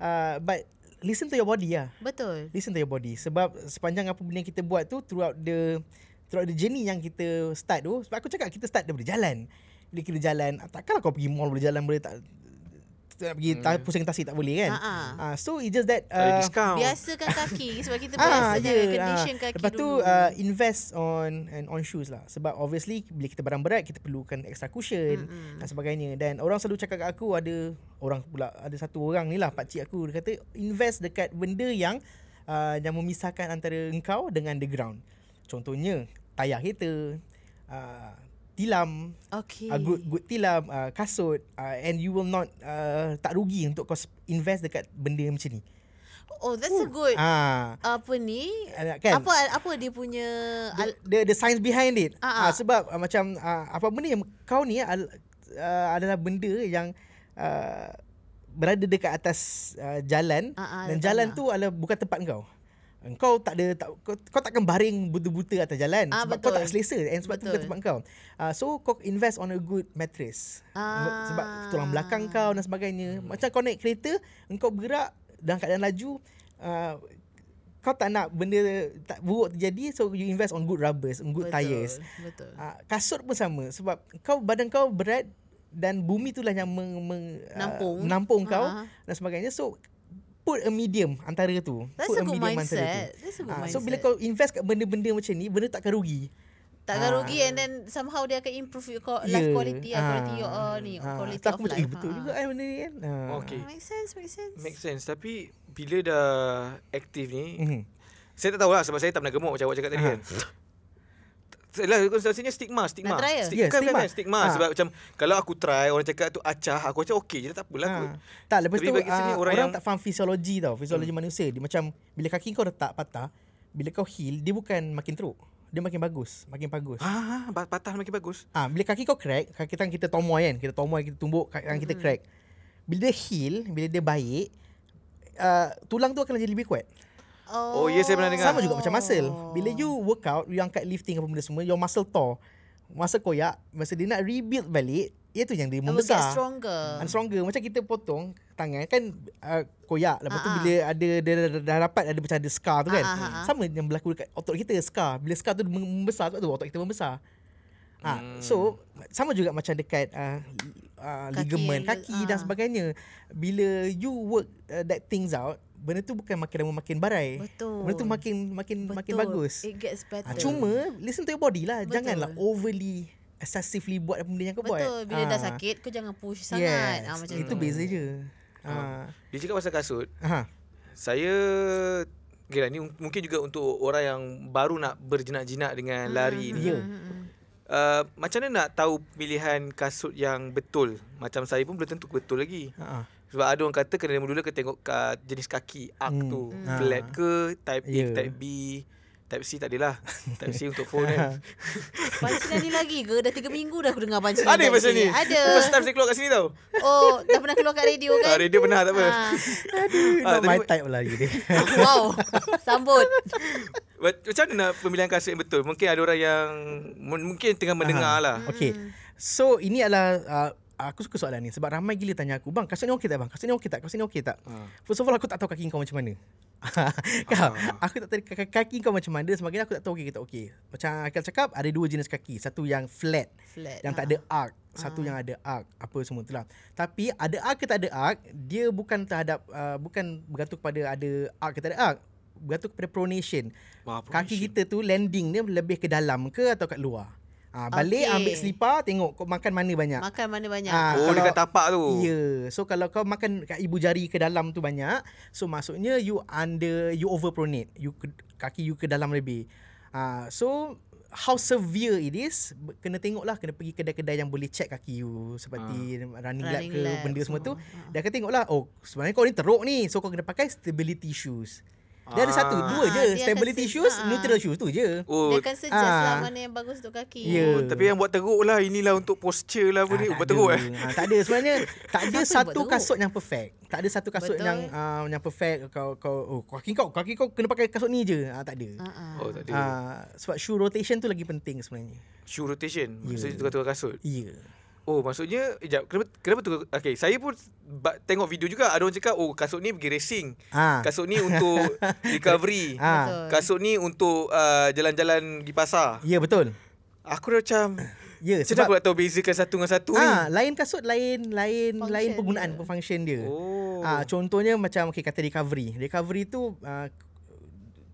uh, but Listen to your body lah. Betul. Listen to your body. Sebab sepanjang apa benda kita buat tu throughout the throughout the journey yang kita start tu. Sebab aku cakap kita start daripada jalan dia kena jalan ah, takkanlah kau pergi mall boleh jalan boleh tak nak pergi hmm. pusing tasik tak boleh kan uh, so it just that uh, biasakan kaki sebab kita <laughs> ah, biasa jaga yeah, ya, condition uh, kaki lepas tu Uh, invest on and on shoes lah sebab obviously bila kita barang berat kita perlukan extra cushion mm-hmm. dan sebagainya dan orang selalu cakap kat aku ada orang pula ada satu orang ni lah pakcik aku dia kata invest dekat benda yang uh, yang memisahkan antara engkau dengan the ground contohnya tayar kereta tilam okay. uh, good good tilam uh, kasut uh, and you will not uh, tak rugi untuk kau invest dekat benda macam ni Oh, that's Ooh. a good ah. apa ni? Kan? Apa apa dia punya the the, the science behind it? Ah, ah. sebab ah, macam ah, apa benda yang kau ni ah, adalah benda yang ah, berada dekat atas ah, jalan ah, ah, dan jalan tu adalah bukan tempat kau. Kau tak ada tak, kau, kau takkan baring buta-buta atas jalan ah, sebab betul. kau tak selesa and sebab betul. tu tempat kau. Uh, so kau invest on a good mattress. Ah. Sebab tulang belakang kau dan sebagainya. Macam kau naik kereta, engkau bergerak dalam keadaan laju uh, kau tak nak benda tak buruk terjadi so you invest on good rubbers, on good betul, tires. Betul. Uh, kasut pun sama sebab kau badan kau berat dan bumi itulah yang meng, meng, menampung, uh, menampung kau dan sebagainya. So put a medium antara tu. That's put a, a good medium mindset. antara tu. That's a ah, mindset. So bila kau invest kat benda-benda macam ni, benda takkan rugi. Tak ha. Ah. rugi and then somehow dia akan improve your ya. life yeah. quality, ha. quality your uh, ni, ha. quality tak of macam, eh, life. Eh, betul ha. juga benda ni kan. Ha. Okay. Make sense, make sense. Make sense. Tapi bila dah aktif ni, mm-hmm. saya tak tahu lah sebab saya tak pernah gemuk macam awak cakap tadi ha. kan lah konsekuensinya stigma stigma nak try stigma, yeah, kan, kan, stigma. Bukan, stigma. Ha. sebab macam kalau aku try orang cakap tu acah aku macam okey je tak apalah ha. tak lepas Tapi tu uh, orang, orang yang... tak faham fisiologi tau fisiologi hmm. manusia dia macam bila kaki kau retak patah bila kau heal dia bukan makin teruk dia makin bagus makin bagus ha, ha patah makin bagus ah ha, bila kaki kau crack kaki tangan kita tomoy kan kita tomoy kita tumbuk kaki tangan kita hmm. crack bila dia heal bila dia baik uh, tulang tu akan jadi lebih kuat Oh, oh ya yeah, saya pernah dengar. Sama juga oh. macam muscle. Bila you workout, you angkat lifting apa benda semua, your muscle tore. Muscle koyak, masa dia nak rebuild balik, ia tu yang dia membesar. Get stronger. And stronger. Macam kita potong tangan kan uh, koyak. Lepas uh-huh. tu ah, ah. bila ada dah, dah, dah, dah rapat ada macam ada scar tu kan. Uh-huh. Sama yang berlaku dekat otot kita scar. Bila scar tu membesar tu otot kita membesar. Ha, So sama juga macam dekat uh, uh, ligament kaki, kaki uh. dan sebagainya. Bila you work uh, that things out, benda tu bukan makin lama makin barai. Betul. Benda tu makin makin Betul. makin bagus. It gets ah, better. Ha, cuma listen to your body lah. Betul. Janganlah overly excessively buat apa benda yang kau Betul. buat. Betul. Bila ha. dah ah. sakit kau jangan push sangat. Ah, yes. Ha, macam itu tu. beza je. Ha. Dia cakap pasal kasut. Ha. Saya Okay lah, ni mungkin juga untuk orang yang baru nak berjenak-jenak dengan hmm, lari mm-hmm. ni. Hmm, yeah. Ya. Hmm, uh, macam mana nak tahu pilihan kasut yang betul? Macam saya pun belum tentu betul lagi. Uh-huh. Sebab ada orang kata kena mula-mula kita tengok ka, jenis kaki arc hmm. tu. Ha. Flat ke type A, yeah. type B. Type C tak adalah. Type C untuk phone kan. <laughs> Pancinan ni lagi ke? Dah tiga minggu dah aku dengar pancinan. Ada pasal ni? Ada. First time saya keluar kat sini tau. Oh, dah pernah keluar kat radio kan? Uh, radio pernah tak apa. Ha. Aduh, uh, my type lah gini. <laughs> wow, sambut. Macam mana nak pemilihan kasut yang betul? Mungkin ada orang yang mungkin tengah mendengar uh lah. Hmm. Okay. So, ini adalah uh, aku suka soalan ni sebab ramai gila tanya aku, bang, kasut ni okey tak bang? Kasut ni okey tak? Kasut ni okey tak? Uh. First of all aku tak tahu kaki kau macam mana. <laughs> kau, uh. aku tak tahu k- kaki kau macam mana, semakin aku tak tahu okey ke tak okey. Macam Akal cakap ada dua jenis kaki, satu yang flat, flat yang uh. tak ada arc, satu uh. yang ah. ada arc, apa semua itulah. Tapi ada arc ke tak ada arc, dia bukan terhadap uh, bukan bergantung kepada ada arc ke tak ada arc bergantung kepada pronation. pronation. Kaki kita tu landing dia lebih ke dalam ke atau kat luar? Ah ha, balik okay. ambil selipar tengok kau makan mana banyak. Makan mana banyak. Ha, oh kalau, dekat tapak tu. Ya. Yeah. So kalau kau makan kat ibu jari ke dalam tu banyak, so maksudnya you under you over pronate. You kaki you ke dalam lebih. Ah ha, so how severe it is kena tengok lah, kena pergi kedai-kedai yang boleh check kaki you seperti ha. running lap ke lab benda semua, semua tu. Ha. Dia akan lah, oh sebenarnya kau ni teruk ni. So kau kena pakai stability shoes. Dia ada satu, dua ah, je. Stability sen- shoes, ah. neutral shoes tu je. Oh. Dia akan suggest ah. lah mana yang bagus untuk kaki. Yeah. Oh, tapi yang buat teruk lah, inilah untuk posture lah apa ah, ni. Buat teruk eh. Ha, tak ada, sebenarnya tak ada satu kasut teruk? yang perfect. Tak ada satu kasut yang uh, yang perfect kau kau oh kaki kau kaki kau kena pakai kasut ni je. Ah tak ada. Uh-uh. Oh tak ada. Uh, sebab shoe rotation tu lagi penting sebenarnya. Shoe rotation yeah. maksudnya tukar-tukar kasut. Ya. Yeah. Oh maksudnya Sekejap kenapa, kenapa tu Okay saya pun Tengok video juga Ada orang cakap Oh kasut ni pergi racing ha. Kasut ni untuk <laughs> Recovery ha. Kasut ni untuk uh, Jalan-jalan Di pasar Ya betul Aku dah macam Ya, yeah, sebab aku tak tahu bezakan satu dengan satu ha, ni. lain kasut lain lain function lain penggunaan dia. function dia. Oh. Ha, contohnya macam okay, kata recovery. Recovery tu uh,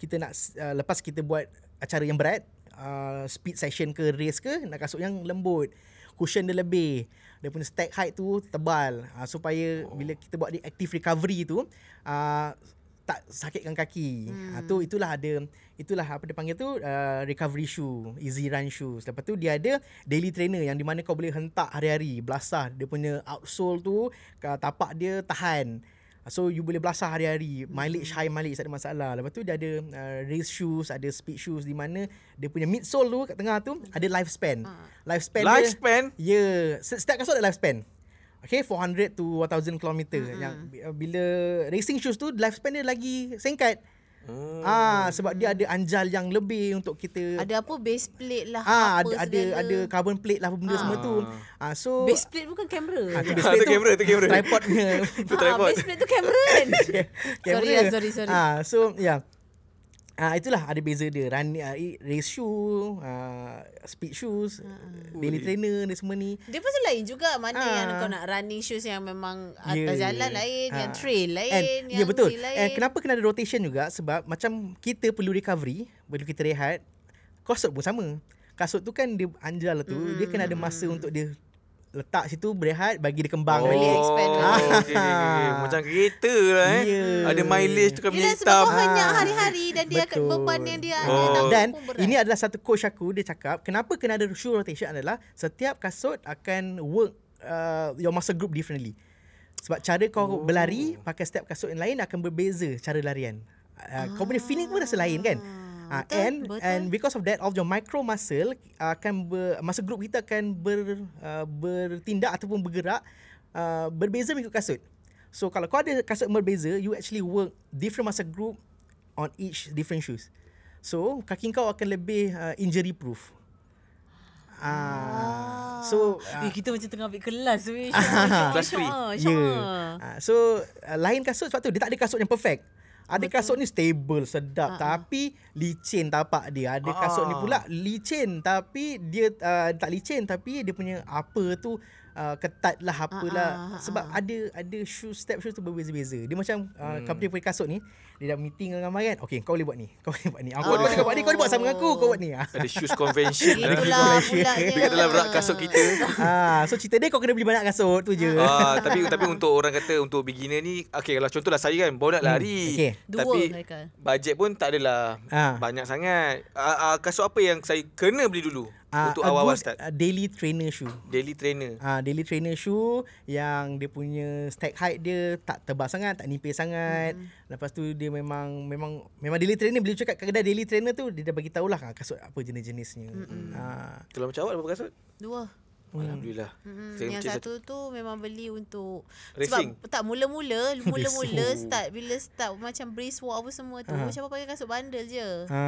kita nak uh, lepas kita buat acara yang berat, uh, speed session ke race ke nak kasut yang lembut cushion dia lebih dia punya stack height tu tebal uh, supaya oh. bila kita buat di active recovery tu uh, tak sakitkan kaki ah, hmm. uh, tu itulah ada itulah apa dia panggil tu uh, recovery shoe easy run shoe selepas tu dia ada daily trainer yang di mana kau boleh hentak hari-hari belasah dia punya outsole tu tapak dia tahan So you boleh belasah hari-hari Mileage hmm. high mileage Tak ada masalah Lepas tu dia ada uh, Race shoes Ada speed shoes Di mana Dia punya midsole tu Kat tengah tu Ada lifespan ah. Lifespan Lifespan? Ya yeah. Setiap kasut ada lifespan Okay 400 to 1000 km mm-hmm. Yang uh, Bila racing shoes tu Lifespan dia lagi Singkat Hmm. Ah sebab dia ada anjal yang lebih untuk kita Ada apa base plate lah ah, apa ada ada ada carbon plate lah benda ah. semua tu. Ah so base plate bukan kamera. Ah, tu <laughs> base plate tu kamera tu kamera. Tripodnya. <laughs> tu tripod. Ah, base plate tu kamera. <laughs> sorry, sorry sorry. Ah so ya. Yeah. Ah uh, itulah ada beza dia run uh, race shoe, uh, speed shoes, uh-huh. daily trainer ni semua ni. Dia pun lain juga mana uh, yang kau nak running shoes yang memang atas yeah, ya, ya, jalan ya. lain, uh, yang trail lain, and, yang yeah, betul. lain. And kenapa kena ada rotation juga? Sebab macam kita perlu recovery, perlu kita rehat. Kasut pun sama. Kasut tu kan dia anjal lah tu, mm. dia kena ada hmm. masa untuk dia letak situ berehat bagi dia kembang oh, expand. <laughs> okay, okay. Ah. Macam kereta lah eh. Yeah. Ada mileage tu kan Yelah, hitam. Sebab banyak ah. hari-hari dan dia Betul. beban yang dia oh. ada. Dan ini adalah satu coach aku dia cakap kenapa kena ada shoe rotation adalah setiap kasut akan work uh, your muscle group differently. Sebab cara kau oh. berlari pakai setiap kasut yang lain akan berbeza cara larian. Uh, ah. Kau punya feeling pun rasa lain kan? Ha, and betul. and because of that of your micro ah, muscle akan ber, masa grup kita akan ber uh, bertindak ataupun bergerak uh, berbeza mengikut kasut. So kalau kau ada kasut berbeza, you actually work different muscle group on each different shoes. So kaki kau akan lebih uh, injury proof. Ah. so eh, kita macam tengah ambil kelas weh. <laughs> Kelas free. Ya. So uh, lain kasut sebab tu dia tak ada kasut yang perfect. Ada Betul. kasut ni stable, sedap uh-uh. tapi licin tapak dia. Ada uh-uh. kasut ni pula licin tapi dia uh, tak licin tapi dia punya apa tu uh, ketat lah ha, apalah. Uh-uh. Uh-uh. Sebab ada ada shoe step shoe tu berbeza-beza. Dia macam uh, hmm. company punya kasut ni dia dah meeting dengan ramai kan okay kau boleh buat ni <laughs> kau boleh buat ni aku ah, oh. cakap buat ni kau boleh buat sama dengan aku kau buat ni ah. ada shoes convention ada shoes convention dekat dalam rak kasut ah. kita ah, so cerita dia kau kena beli banyak kasut tu je ah, tapi tapi untuk orang kata untuk beginner ni okay kalau contohlah saya kan baru nak hmm, lari hmm. okay. tapi Dua, bajet pun tak adalah ah. banyak sangat ah, ah, kasut apa yang saya kena beli dulu Uh, untuk awal-awal start uh, daily trainer shoe daily trainer ah uh, daily trainer shoe yang dia punya stack height dia tak tebal sangat tak nipis sangat hmm. Lepas tu dia memang memang memang daily trainer beliau cakap kat kedai daily trainer tu dia dah bagi tahulah ah, kasut apa jenis-jenisnya. Mm-hmm. Ha. Kalau macam awak berapa kasut? Dua. Hmm. Alhamdulillah. Hmm. Yang satu tu memang beli untuk Racing. sebab tak mula-mula, <laughs> mula-mula start bila start macam brace walk apa semua tu ha. macam apa pakai kasut bundle je. Ha.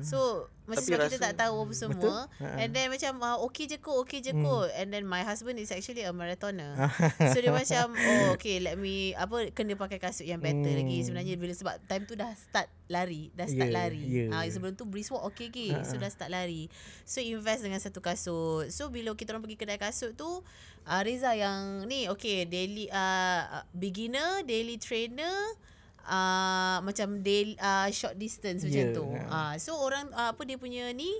So masa sebab rasa, kita tak tahu apa semua ha. and then macam uh, ah, okey je kot, okay je hmm. kot and then my husband is actually a marathoner. <laughs> so dia macam oh okey let me apa kena pakai kasut yang better hmm. lagi sebenarnya bila sebab time tu dah start lari, dah start yeah, lari. Ah yeah. uh, sebelum tu brace walk okey ke? Ha. So dah start lari. So invest dengan satu kasut. So bila kita orang pergi ke kedai kasut tu uh, Reza yang ni okay daily uh, uh beginner daily trainer uh, macam daily uh, short distance yeah, macam ya, tu. Ah uh, so orang uh, apa dia punya ni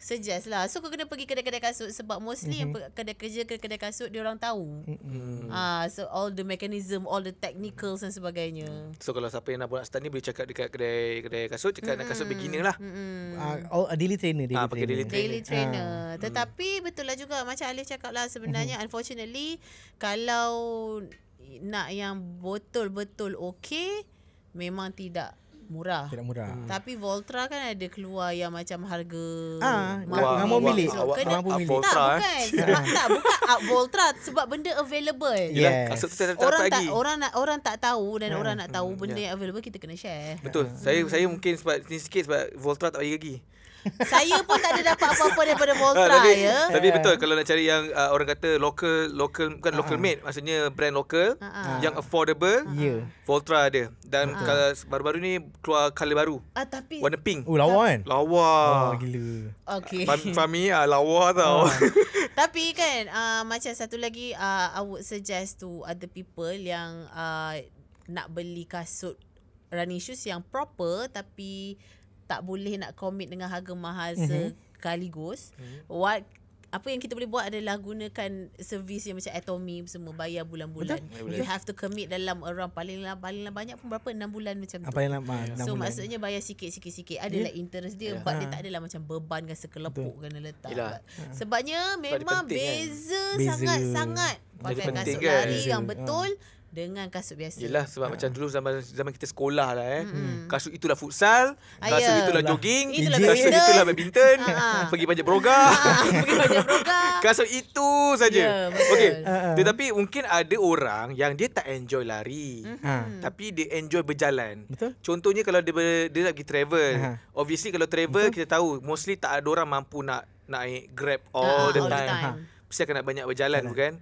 suggest lah so kau kena pergi kedai-kedai kasut sebab mostly mm-hmm. yang mhm. kedai kerja ke kedai kasut dia orang tahu mm-hmm. ah so all the mechanism all the technical dan sebagainya so kalau siapa yang nak buat start ni boleh cakap dekat kedai kedai kasut cakap mm-hmm. nak kasut beginner lah mm-hmm. uh, all ah, daily trainer daily ah, pakai daily trainer, daily trainer. Ha. tetapi betul lah juga macam Alif cakap lah sebenarnya mm-hmm. unfortunately kalau nak yang betul-betul okay memang tidak murah. Tidak murah. Hmm. Tapi Voltra kan ada keluar yang macam harga ah, mahal. Wow. milik. So, kena, eh. <laughs> tak, bukan. Sebab, ah, tak, bukan Voltra. Sebab benda available. Yes. Orang tak, orang, nak, orang tak tahu dan orang hmm. nak tahu hmm. benda ya. yang available kita kena share. Betul. Hmm. Saya saya mungkin sebab ni sikit sebab Voltra tak bagi lagi. Saya pun tak ada dapat apa-apa daripada Voltra ha, ah, tapi, ya. Tapi ya. betul kalau nak cari yang uh, orang kata local local bukan local uh-huh. made maksudnya brand local uh-huh. yang affordable uh-huh. Ya. Voltra ada dan uh-huh. kalau baru-baru ni keluar color baru. Uh, tapi warna pink. Oh lawa kan? Lawa. Oh, gila. Okay. Fami ah uh, lawa tau. Uh. <laughs> tapi kan uh, macam satu lagi uh, I would suggest to other people yang uh, nak beli kasut running shoes yang proper tapi tak boleh nak commit dengan harga mahal mm-hmm. sekaligus mm-hmm. what apa yang kita boleh buat adalah gunakan servis yang macam Atomy semua bayar bulan-bulan. Betul? You have to commit dalam orang paling lah, paling lah banyak pun berapa 6 bulan macam tu. Yang ah, lama, 6 so bulan. maksudnya bayar sikit-sikit sikit. Adalah yeah. Lah interest dia yeah. but ha. dia ah. tak adalah macam beban ke sekelepuk kena letak. Ha. Sebabnya memang Sebab beza, kan? beza sangat-sangat pakai kasut kan? lari yang betul. Ha dengan kasut biasa. Yelah sebab ha. macam dulu zaman zaman kita sekolah lah eh. Hmm. hmm. Kasut itulah futsal, ah, kasut Ayah. Ya. itulah jogging, itulah kasut itulah badminton, ha. pergi banyak broga. Ha. pergi banyak broga. <laughs> kasut itu saja. Yeah, ya, Okey. Ha. Tetapi mungkin ada orang yang dia tak enjoy lari. Ha. Tapi dia enjoy berjalan. Betul. Contohnya kalau dia dia nak pergi travel. Ha. Obviously kalau travel Betul. kita tahu mostly tak ada orang mampu nak naik Grab all, ha. the, all time. the time. Ha. Mesti akan nak banyak berjalan ha. bukan?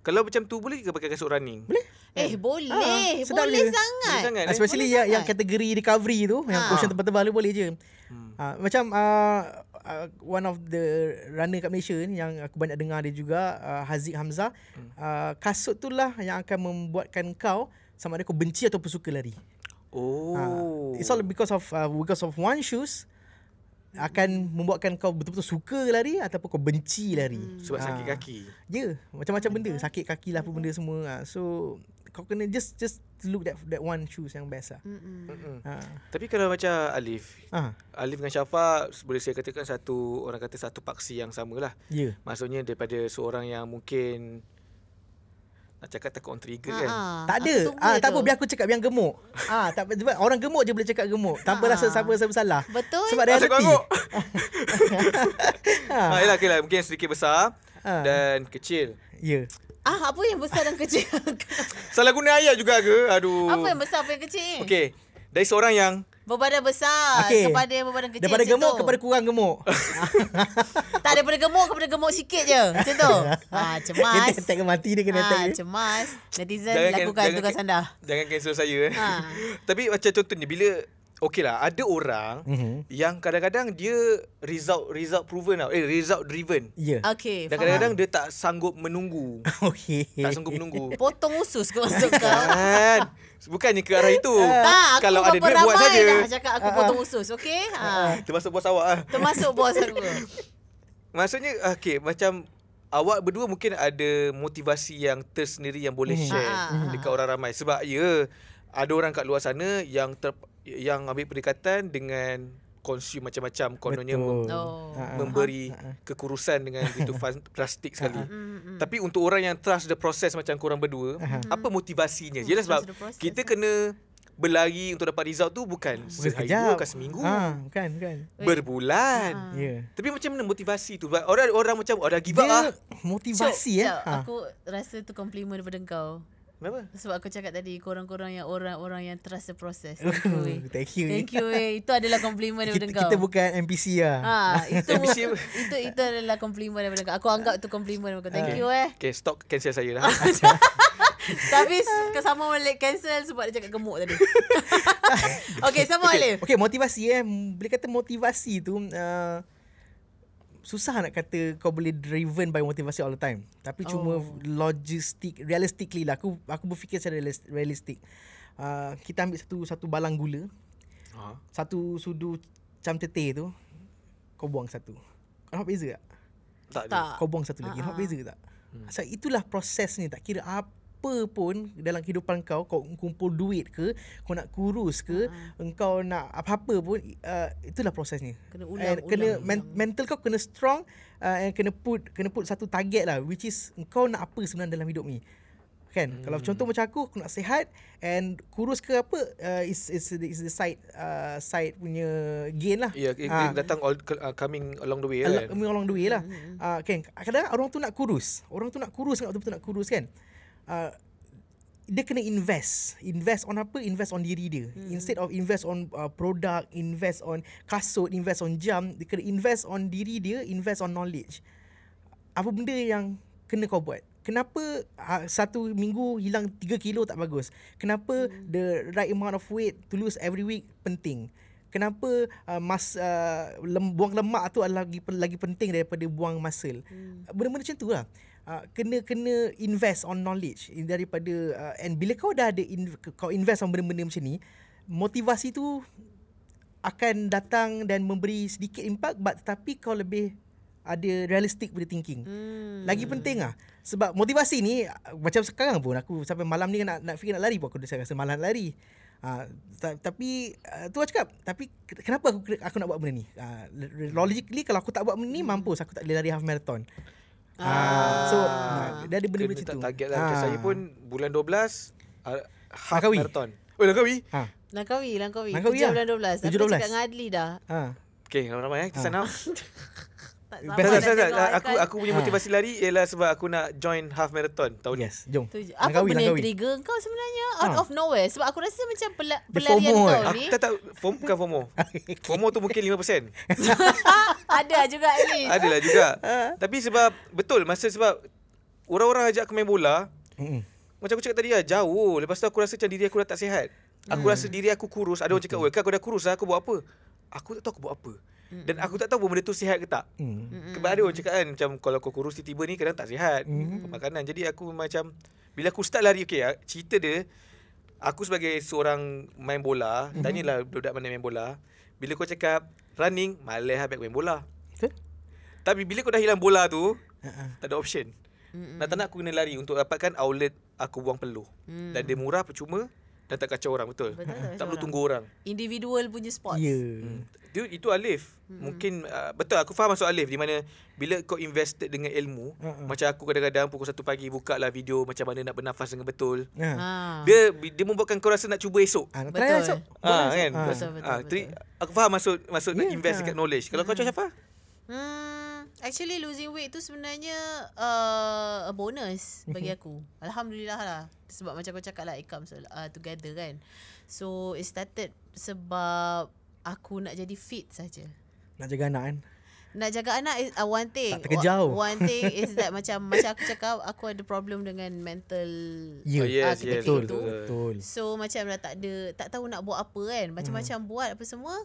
Kalau macam tu boleh ke pakai kasut running? Boleh. Eh ah. boleh. Ha, boleh, boleh sangat. Boleh sangat. Especially boleh yang sangat. yang kategori recovery tu ha. yang cushion ah. tebal-tebal tu boleh je. Hmm. Ha, macam uh, one of the runner kat Malaysia ni yang aku banyak dengar dia juga uh, Haziq Hamzah uh, kasut tu lah yang akan membuatkan kau sama ada kau benci ataupun suka lari. Oh. Ha, it's all because of uh, because of one shoes. Hmm akan membuatkan kau betul-betul suka lari ataupun kau benci lari hmm. sebab ha. sakit kaki. Ya, yeah, macam-macam benda, sakit kaki lah pun benda semua. Ha. So kau kena just just look that that one shoes yang best lah. Ha. Tapi kalau macam Alif, ha. Alif dengan Syafa boleh saya katakan satu orang kata satu paksi yang samalah. Ya. Yeah. Maksudnya daripada seorang yang mungkin nak cakap takut on trigger ah, kan. Tak ada. Ah, tak ah, apa biar aku cakap yang gemuk. <laughs> ah, tak apa orang gemuk je boleh cakap gemuk. Tanpa rasa lah, ah. siapa siapa salah. Betul. Sebab dia cakap gemuk. ha. Ah, yalah, okay mungkin sedikit besar ah. dan kecil. Ya. Yeah. Ah, apa yang besar dan kecil? <laughs> Salah guna ayat juga ke? Aduh. Apa yang besar, apa yang kecil? Okey. Dari seorang yang Berbadan besar okay. kepada yang berbadan kecil. Daripada gemuk tu. kepada kurang gemuk. <laughs> tak daripada gemuk kepada gemuk sikit je. Macam tu. ha, cemas. Kita attack mati dia kena ha, attack. cemas. Netizen jangan lakukan kan tugas can, anda. Jangan cancel saya. Eh. Ha. <laughs> Tapi macam contohnya bila Okay lah Ada orang mm-hmm. Yang kadang-kadang Dia result Result proven tau Eh result driven Ya yeah. Okay Dan faham. kadang-kadang Dia tak sanggup menunggu <laughs> Okay Tak sanggup menunggu Potong usus kau maksud kau Bukan ke arah itu <laughs> Tak aku Kalau ada duit buat saja Tak cakap aku ah, ah. potong usus Okay ha. Ah, Termasuk bos awak lah Termasuk bos <laughs> aku Maksudnya Okay macam Awak berdua mungkin ada motivasi yang tersendiri yang boleh hmm. share mm. dekat orang ramai. Sebab ya, ada orang kat luar sana yang ter, yang ambil pendekatan dengan konsum macam-macam kononnya mem- oh. memberi Ha-ha. kekurusan dengan <laughs> itu plastik sekali. Mm-hmm. Tapi untuk orang yang trust the process macam kurang berdua, mm-hmm. apa motivasinya? Jelas hmm, sebab kita kena berlari untuk dapat result tu bukan sehari dua ke seminggu. Ha, kan, kan. Berbulan. Ha. Yeah. Tapi macam mana motivasi tu? Orang orang macam orang oh, give up ah. Motivasi so, eh. Ya, ha. Aku rasa tu compliment daripada kau. Kenapa? Sebab aku cakap tadi korang-korang yang orang-orang yang trust the process. <laughs> Thank you. Thank you. Thank itu adalah compliment daripada kita, kau. Kita bukan NPC lah. Ha, itu, <laughs> itu, itu adalah compliment daripada kau. Aku anggap itu compliment daripada Thank okay. Ah. you eh. Okay, stop cancel saya lah. <laughs> Tapi sama boleh cancel sebab dia cakap gemuk tadi. okay, sama boleh. Okay, okay, motivasi eh. Boleh kata motivasi tu... Uh, susah nak kata kau boleh driven by motivasi all the time tapi oh. cuma logistik realistically lah aku aku berfikir secara realistik uh, kita ambil satu satu balang gula uh-huh. satu sudu cam teteh tu kau buang satu kau nampak beza tak tak, kau buang satu lagi uh-huh. nampak beza tak hmm. so itulah prosesnya tak kira apa apa pun dalam kehidupan kau kau kumpul duit ke kau nak kurus ke uh-huh. nak apa-apa pun uh, itulah prosesnya kena ulang, and kena ulang, men- mental kau kena strong uh, and kena put kena put satu target lah which is kau nak apa sebenarnya dalam hidup ni kan hmm. kalau contoh macam aku aku nak sihat and kurus ke apa uh, is is the side uh, side punya gain lah ya yeah, ha. datang all, uh, coming along the way Al- kan coming along the way lah hmm. uh, kan kadang kadang orang tu nak kurus orang tu nak kurus nak kan betul-betul nak kurus kan uh, uh, dia kena invest invest on apa invest on diri dia hmm. instead of invest on uh, product invest on kasut invest on jam dia kena invest on diri dia invest on knowledge apa benda yang kena kau buat Kenapa uh, satu minggu hilang 3 kilo tak bagus? Kenapa hmm. the right amount of weight to lose every week penting? Kenapa uh, mas, uh, lem, buang lemak tu adalah lagi, lagi penting daripada buang muscle? Hmm. Benda-benda macam tu lah kena-kena uh, invest on knowledge daripada uh, and bila kau dah ada in, kau invest on benda-benda macam ni motivasi tu akan datang dan memberi sedikit impak, but tetapi kau lebih ada realistic with thinking. Hmm. Lagi penting ah sebab motivasi ni macam sekarang pun aku sampai malam ni nak nak fikir nak lari pun aku dah rasa malas nak lari. Ha, tapi uh, tu aku lah cakap tapi kenapa aku aku nak buat benda ni? Uh, logically kalau aku tak buat benda ni mampus aku tak boleh lari half marathon. Ah. ah. So ah. dia ada benda macam tak tu. Target lah. Ah. Saya pun bulan 12 uh, ah, half Langkawi. marathon. Oh Langkawi. Ha. Langkawi, Langkawi. Langkawi 7 lah. bulan 12. 7 Tapi 12. cakap dengan Adli dah. Ha. Okay, ramai-ramai eh. Kesan <laughs> Tak sabar tak, tak, aku, kan? aku punya motivasi ha. lari Ialah sebab aku nak Join half marathon Tahun ni yes. Jom Apa langkawi, benda langkawi. trigger kau sebenarnya Out ah. of nowhere Sebab aku rasa macam pel- Pelarian FOMO kau eh. ni aku, Tak tak form, Bukan FOMO <laughs> FOMO tu mungkin 5% <laughs> Ada juga ni Ada lah juga ha. Tapi sebab Betul Masa sebab Orang-orang ajak aku main bola mm. Macam aku cakap tadi lah Jauh Lepas tu aku rasa macam Diri aku dah tak sihat Aku hmm. rasa diri aku kurus Ada orang cakap Kan aku dah kurus lah Aku buat apa Aku tak tahu aku buat apa dan aku tak tahu pun benda tu sihat ke tak hmm. ada orang cakap kan Macam kalau kau kurus tiba-tiba ni Kadang tak sihat hmm. Makanan Jadi aku macam Bila aku start lari Okay ah, cerita dia Aku sebagai seorang main bola hmm. Tanyalah budak mana main bola Bila kau cakap Running Malah habis main bola okay. Tapi bila kau dah hilang bola tu Tak ada option Mm-mm. Nak tak nak aku kena lari Untuk dapatkan outlet Aku buang peluh mm. Dan dia murah percuma dan tak kacau orang betul. betul hmm. tak tak perlu tunggu orang. Individual punya spot Ya. Yeah. Hmm. Itu Alif. Hmm. Mungkin uh, betul aku faham masuk Alif di mana bila kau invested dengan ilmu uh macam aku kadang-kadang pukul 1 pagi buka lah video macam mana nak bernafas dengan betul. Yeah. Ha. ha. Dia dia membuatkan kau rasa nak cuba esok. Ah, betul. Aku faham maksud masuk yeah, nak invest ha. dekat knowledge. Kalau hmm. kau cakap siapa? Hmm Actually losing weight tu sebenarnya uh, a bonus bagi <laughs> aku. Alhamdulillah lah. Sebab macam aku cakap lah it comes uh, together kan. So it started sebab aku nak jadi fit saja. Nak jaga anak kan? Nak jaga anak is uh, one thing. Tak terkejauh. One thing is that macam macam aku cakap aku ada problem dengan mental ya. oh, yeah. uh, yes, yes, betul, betul. So macam dah tak ada tak tahu nak buat apa kan. Macam-macam hmm. buat apa semua.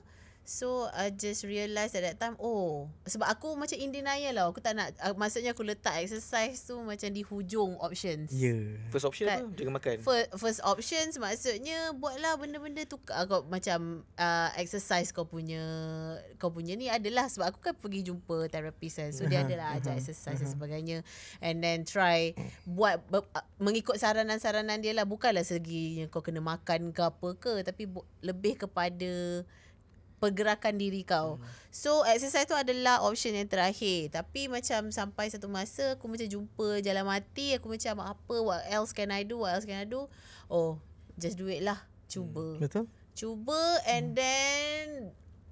So I just realised at that time Oh Sebab aku macam in denial lah Aku tak nak uh, Maksudnya aku letak exercise tu Macam di hujung options Ya yeah. First option tak, apa? Jangan makan first, first options maksudnya Buatlah benda-benda tu Aku Macam uh, Exercise kau punya Kau punya ni adalah Sebab aku kan pergi jumpa therapist kan So dia adalah ajak exercise uh-huh. dan sebagainya And then try Buat uh, Mengikut saranan-saranan dia lah Bukanlah segi Kau kena makan ke apa ke Tapi bu- lebih kepada pergerakan diri kau. Hmm. So exercise tu adalah option yang terakhir. Tapi macam sampai satu masa aku macam jumpa jalan mati, aku macam apa what else can I do? What else can I do? Oh, just do it lah. Cuba. Hmm. Betul? Cuba and hmm. then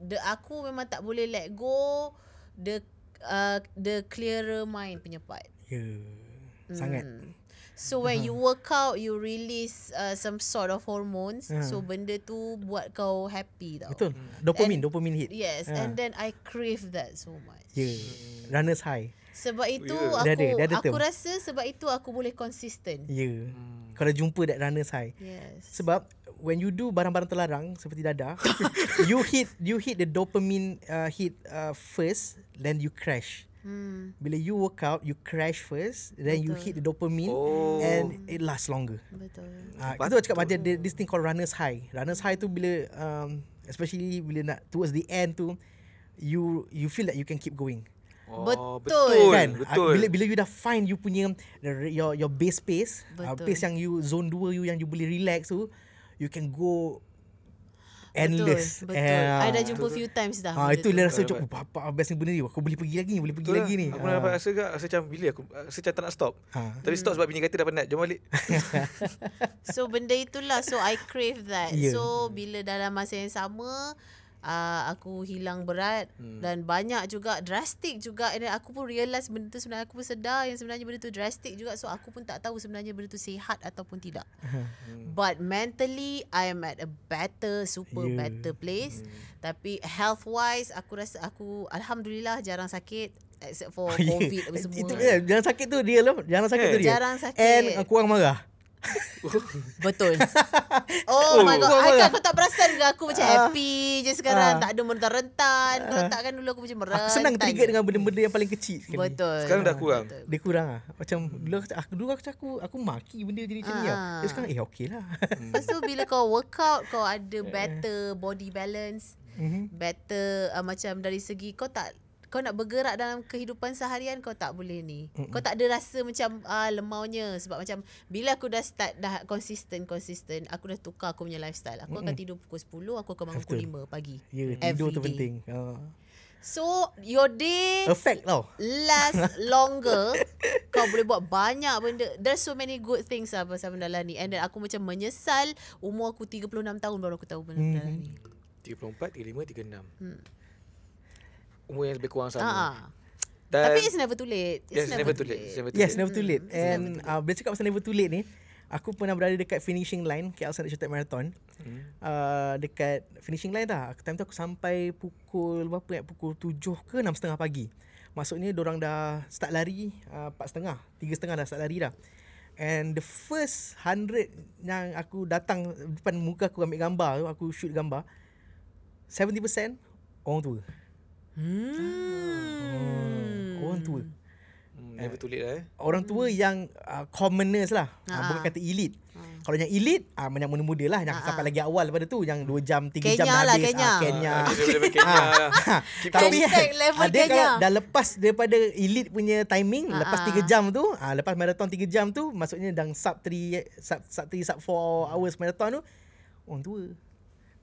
the aku memang tak boleh let go the uh, the clearer mind punya part. Ya. Yeah. Hmm. Sangat. So when uh-huh. you work out You release uh, Some sort of hormones uh-huh. So benda tu Buat kau happy tau Betul mm. Dopamine and, Dopamine hit Yes uh-huh. And then I crave that so much Yeah Runner's high Sebab itu yeah. Oh, ya. Aku dia ada, dia ada aku rasa Sebab itu aku boleh consistent Yeah hmm. Kalau jumpa that runner's high Yes Sebab When you do barang-barang terlarang Seperti dada <laughs> You hit You hit the dopamine uh, Hit uh, first Then you crash Hmm. Bila you work out, you crash first, then Betul. you hit the dopamine oh. and it lasts longer. Betul. Ah, uh, itu cakap macam this thing called runner's high. Runner's high tu bila um, especially bila nak towards the end tu you you feel that you can keep going. Oh, betul. Betul. Kan? Ah, betul. Bila bila you dah find you punya your your base pace, uh, ah, pace yang you zone 2 you yang you boleh relax tu, you can go endless. Betul. Betul. Uh, I dah jumpa betul few times dah. Ha, itu lah rasa macam oh, apa best benda ni. Aku boleh pergi lagi, boleh pergi betul lagi lah. ni. Aku ha. dapat ah. rasa juga rasa macam bila aku rasa macam tak nak stop. Ha. Tapi hmm. stop sebab bini kata dah penat. Jom balik. <laughs> so benda itulah so I crave that. Yeah. So bila dalam masa yang sama uh, aku hilang berat hmm. dan banyak juga drastik juga and aku pun realise benda tu sebenarnya aku pun sedar yang sebenarnya benda tu drastik juga so aku pun tak tahu sebenarnya benda tu sihat ataupun tidak <laughs> hmm. but mentally i am at a better super yeah. better place hmm. tapi health wise aku rasa aku alhamdulillah jarang sakit except for <laughs> covid semua itu eh, jarang sakit tu dia lah jarang sakit yeah. tu dia jarang sakit and kurang marah <laughs> Betul Oh, oh my god Aku, aku tak perasan ke Aku macam uh, happy je sekarang uh, Tak ada merentak rentan uh, Kalau ah. tak kan dulu aku macam merentan Aku senang trigger dengan benda-benda yang paling kecil sekali. Betul Sekarang dah kurang betul. Dia kurang lah Macam dulu aku, aku dulu aku, aku, aku maki benda jadi macam ni lah. Dia sekarang eh okey lah hmm. Lepas bila kau workout Kau ada eh. better body balance Mm-hmm. Better uh, Macam dari segi Kau tak kau nak bergerak dalam kehidupan seharian kau tak boleh ni. Mm-mm. Kau tak ada rasa macam ah lemaunya sebab macam bila aku dah start dah consistent, consistent. aku dah tukar aku punya lifestyle. Aku Mm-mm. akan tidur pukul 10, aku akan bangun pukul 5 pagi. Ya, yeah, tidur tu penting. Uh. So your day Effect tau Last <laughs> longer Kau boleh buat banyak benda There's so many good things lah Pasal benda lah ni And then aku macam menyesal Umur aku 36 tahun Baru aku tahu benda-benda mm-hmm. hmm. benda lah ni 34, 35, 36 hmm umur yang lebih kurang sama. Ha. Dan Tapi it's never too late. It's yes, never, too late. late. Mm, yes, never too late. And uh, bila cakap pasal never too late ni, aku pernah berada dekat finishing line KL Sanat Shotek Marathon. Hmm. Uh, dekat finishing line dah Time tu aku sampai pukul berapa ya? Pukul tujuh ke enam setengah pagi. Maksudnya orang dah start lari uh, empat setengah. tiga setengah dah start lari dah. And the first hundred yang aku datang depan muka aku ambil gambar, aku shoot gambar. 70% orang tua. Hmm. Oh, orang tua. Hmm, never too lah eh. Orang tua hmm. yang uh, commoners lah. Uh-huh. Bukan kata elite. uh Kalau yang elite, uh, ah, yang muda-muda lah. Yang uh-huh. sampai lagi awal pada tu. Yang 2 jam, 3 Kenya jam dah lah, habis. Kenya ah, lah, <laughs> Tapi ada Kenya. kalau dah lepas daripada elite punya timing, uh-huh. lepas 3 jam tu, uh, lepas marathon 3 jam tu, maksudnya dah sub 3, sub, sub 3, sub 4 hours marathon tu, orang tua.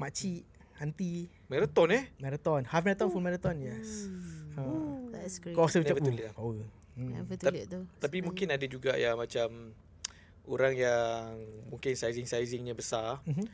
Makcik. Anti, Marathon eh Marathon Half marathon full marathon Yes Ooh. Ha. That's great Kau rasa macam Never too oh, late hmm. Never too tu Tapi mungkin ada juga Yang macam Orang yang Mungkin sizing-sizingnya besar mm-hmm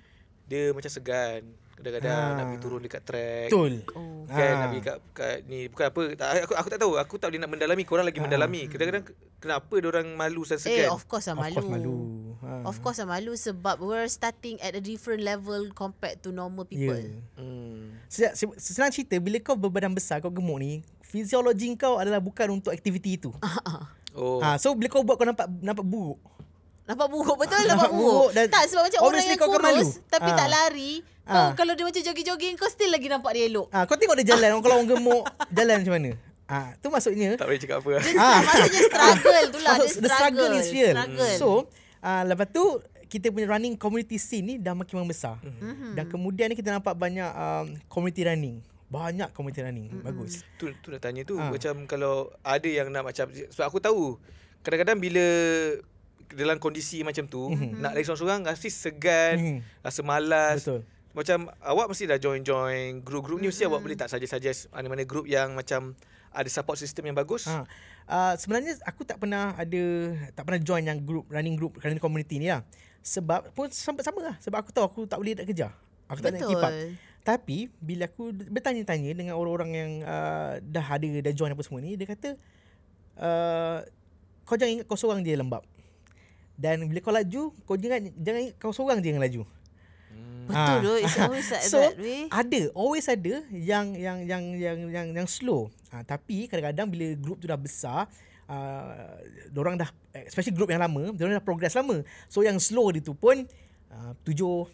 dia macam segan kadang-kadang ha. nak turun dekat track betul oh. kan ha. nak kat, kat ni bukan apa tak, aku aku tak tahu aku tak boleh nak mendalami korang lagi ha. mendalami kadang-kadang kenapa orang malu dan segan eh of course lah malu of course malu ha. of course lah malu sebab we're starting at a different level compared to normal ya. people yeah. hmm. Sejak, se- senang cerita bila kau berbadan besar kau gemuk ni fiziologi kau adalah bukan untuk aktiviti itu <laughs> oh. ha. so bila kau buat kau nampak nampak buruk Nampak buruk betul nampak, nampak buruk. buruk. Dan tak sebab macam orang yang kau kurus malu. tapi ha. tak ah. lari. Ha. Kau, kalau dia macam jogging-jogging kau still lagi nampak dia elok. Ah ha. kau tengok dia jalan ha. kalau orang gemuk <laughs> jalan macam mana? ha. tu maksudnya Tak boleh cakap apa. Ah <laughs> ha. maksudnya struggle tu lah. Maksud, struggle, struggle is real. Struggle. So ha, lepas tu kita punya running community scene ni dah makin membesar. Mm-hmm. Dan kemudian ni kita nampak banyak um, community running. Banyak community running. Mm-hmm. Bagus. Tu tu dah tanya tu ha. macam kalau ada yang nak macam sebab aku tahu kadang-kadang bila dalam kondisi macam tu mm-hmm. nak lari seorang-seorang rasa segan mm-hmm. rasa malas betul macam awak mesti dah join-join group-group ni mesti ya, awak mhm. boleh tak saja suggest mana-mana group yang macam ada support system yang bagus ha. uh, sebenarnya aku tak pernah ada tak pernah join yang group running group kerana community ni lah sebab pun sampai sama lah sebab aku tahu aku tak boleh nak kerja aku tak betul. nak keep tapi bila aku bertanya-tanya dengan orang-orang yang uh, dah ada dah join apa semua ni dia kata uh, kau jangan ingat kau seorang dia lembab dan bila kau laju, kau jangan jangan kau seorang je yang laju. Hmm. Ha. Betul doh, it's always <laughs> so, that way. Ada, always ada yang yang yang yang yang yang slow. Ha, tapi kadang-kadang bila grup tu dah besar, uh, ah, orang dah especially grup yang lama, orang dah progress lama. So yang slow dia tu pun tujuh,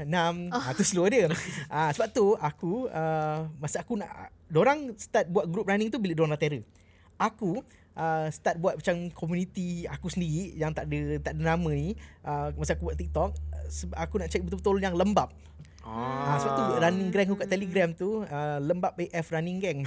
enam, itu oh. slow dia. Ha, sebab tu aku, uh, masa aku nak, orang start buat group running tu bila orang dah terror. Aku, uh, start buat macam community aku sendiri yang tak ada tak ada nama ni uh, masa aku buat TikTok uh, aku nak check betul-betul yang lembap. Ah. Uh, sebab tu ah. running gang aku kat Telegram tu uh, lembap AF running gang.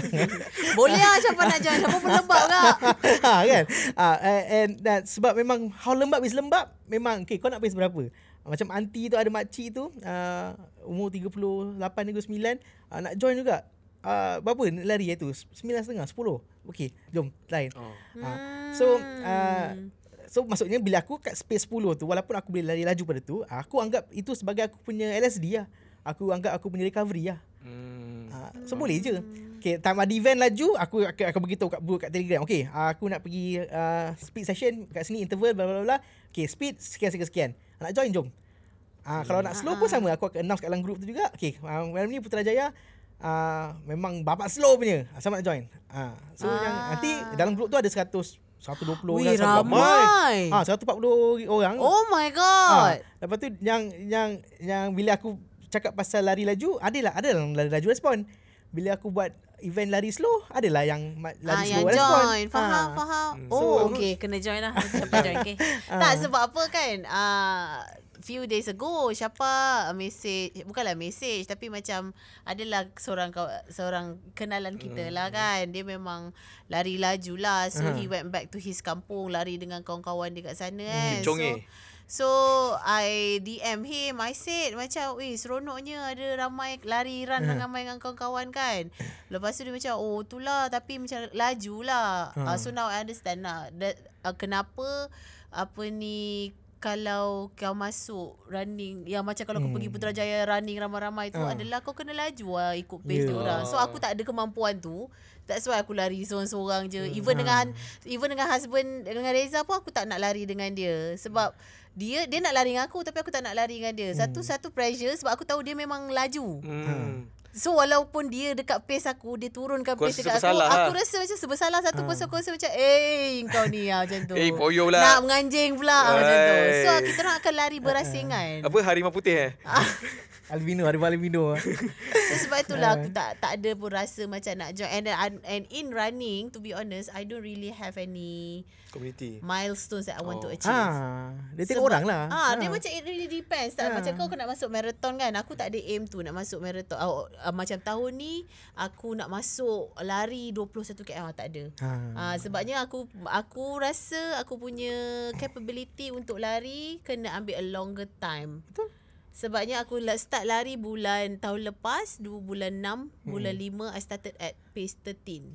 <laughs> Boleh lah siapa nak jangan siapa pun lembap lah. <laughs> Ah, ha, kan? Uh, and, and sebab memang how lembap is lembap memang okay, kau nak pace berapa? Macam aunty tu ada makcik tu uh, Umur 38 39 uh, Nak join juga uh, berapa lari itu sembilan setengah, sepuluh Okey, jom lain. Oh. Uh, so uh, so maksudnya bila aku kat space 10 tu walaupun aku boleh lari laju pada tu, aku anggap itu sebagai aku punya LSD lah. Aku anggap aku punya recovery lah. Hmm. Uh, so hmm. je. Okey, time ada event laju, aku akan aku beritahu kat kat Telegram. Okey, uh, aku nak pergi uh, speed session kat sini interval bla bla bla. Okey, speed sekian sekian sekian. Nak join jom. Uh, kalau hmm. nak slow pun sama aku akan announce kat dalam group tu juga. okay malam ni Putrajaya uh, memang bapak slow punya. asal ah, nak join. Uh, so ah. yang nanti dalam grup tu ada 100 120 orang sama ramai. Ah uh, 140 orang. Oh my god. Uh, lepas tu yang yang yang bila aku cakap pasal lari laju, ada lah ada dalam lari laju respon. Bila aku buat event lari slow adalah yang ah, lari ah, slow yang respon. join faham ha. faham hmm. oh so, okey <laughs> kena join lah join okay. <laughs> Ah. tak sebab apa kan a uh, few days ago siapa message bukanlah message tapi macam adalah seorang seorang kenalan kita hmm. lah kan dia memang lari lajulah so hmm. he went back to his kampung lari dengan kawan-kawan dekat sana kan hmm. Eh. so So I DM him I said macam Weh seronoknya Ada ramai lari run uh. Eh. Ramai dengan kawan-kawan kan Lepas tu dia macam Oh itulah Tapi macam laju lah uh. Ah, uh, So hmm. now I understand lah that, uh, Kenapa Apa ni kalau kau masuk running yang macam kalau kau pergi hmm. Putrajaya running ramai-ramai tu uh. adalah kau kena laju lah ikut pace yeah. orang. So aku tak ada kemampuan tu. That's why aku lari seorang-seorang je. Even uh. dengan even dengan husband dengan Reza pun aku tak nak lari dengan dia sebab dia dia nak lari dengan aku tapi aku tak nak lari dengan dia. Satu hmm. satu pressure sebab aku tahu dia memang laju. Hmm. So walaupun dia dekat pace aku Dia turunkan pace dekat aku lah. Aku ha. rasa macam salah satu ha. Aku rasa macam Eh kau ni lah macam tu <laughs> Eh poyo pula Nak menganjing pula Ay. Ah, macam tu So kita nak akan lari berasingan Apa harimau putih eh? <laughs> albino, harimau albino ah. <laughs> so, Sebab itulah aku eh. tak, tak ada pun rasa macam nak join and, and in running to be honest I don't really have any Community Milestones that I oh. want to oh. achieve ha. Dia tengok orang lah ha, ha. Dia macam it really depends tak? Ha. Macam kau, kau nak masuk marathon kan Aku tak ada aim tu nak masuk marathon oh, uh, macam tahun ni aku nak masuk lari 21 km tak ada. Ha. Uh, sebabnya aku aku rasa aku punya capability untuk lari kena ambil a longer time. Betul. Sebabnya aku start lari bulan tahun lepas, 2 bulan 6, bulan hmm. 5 I started at pace 13.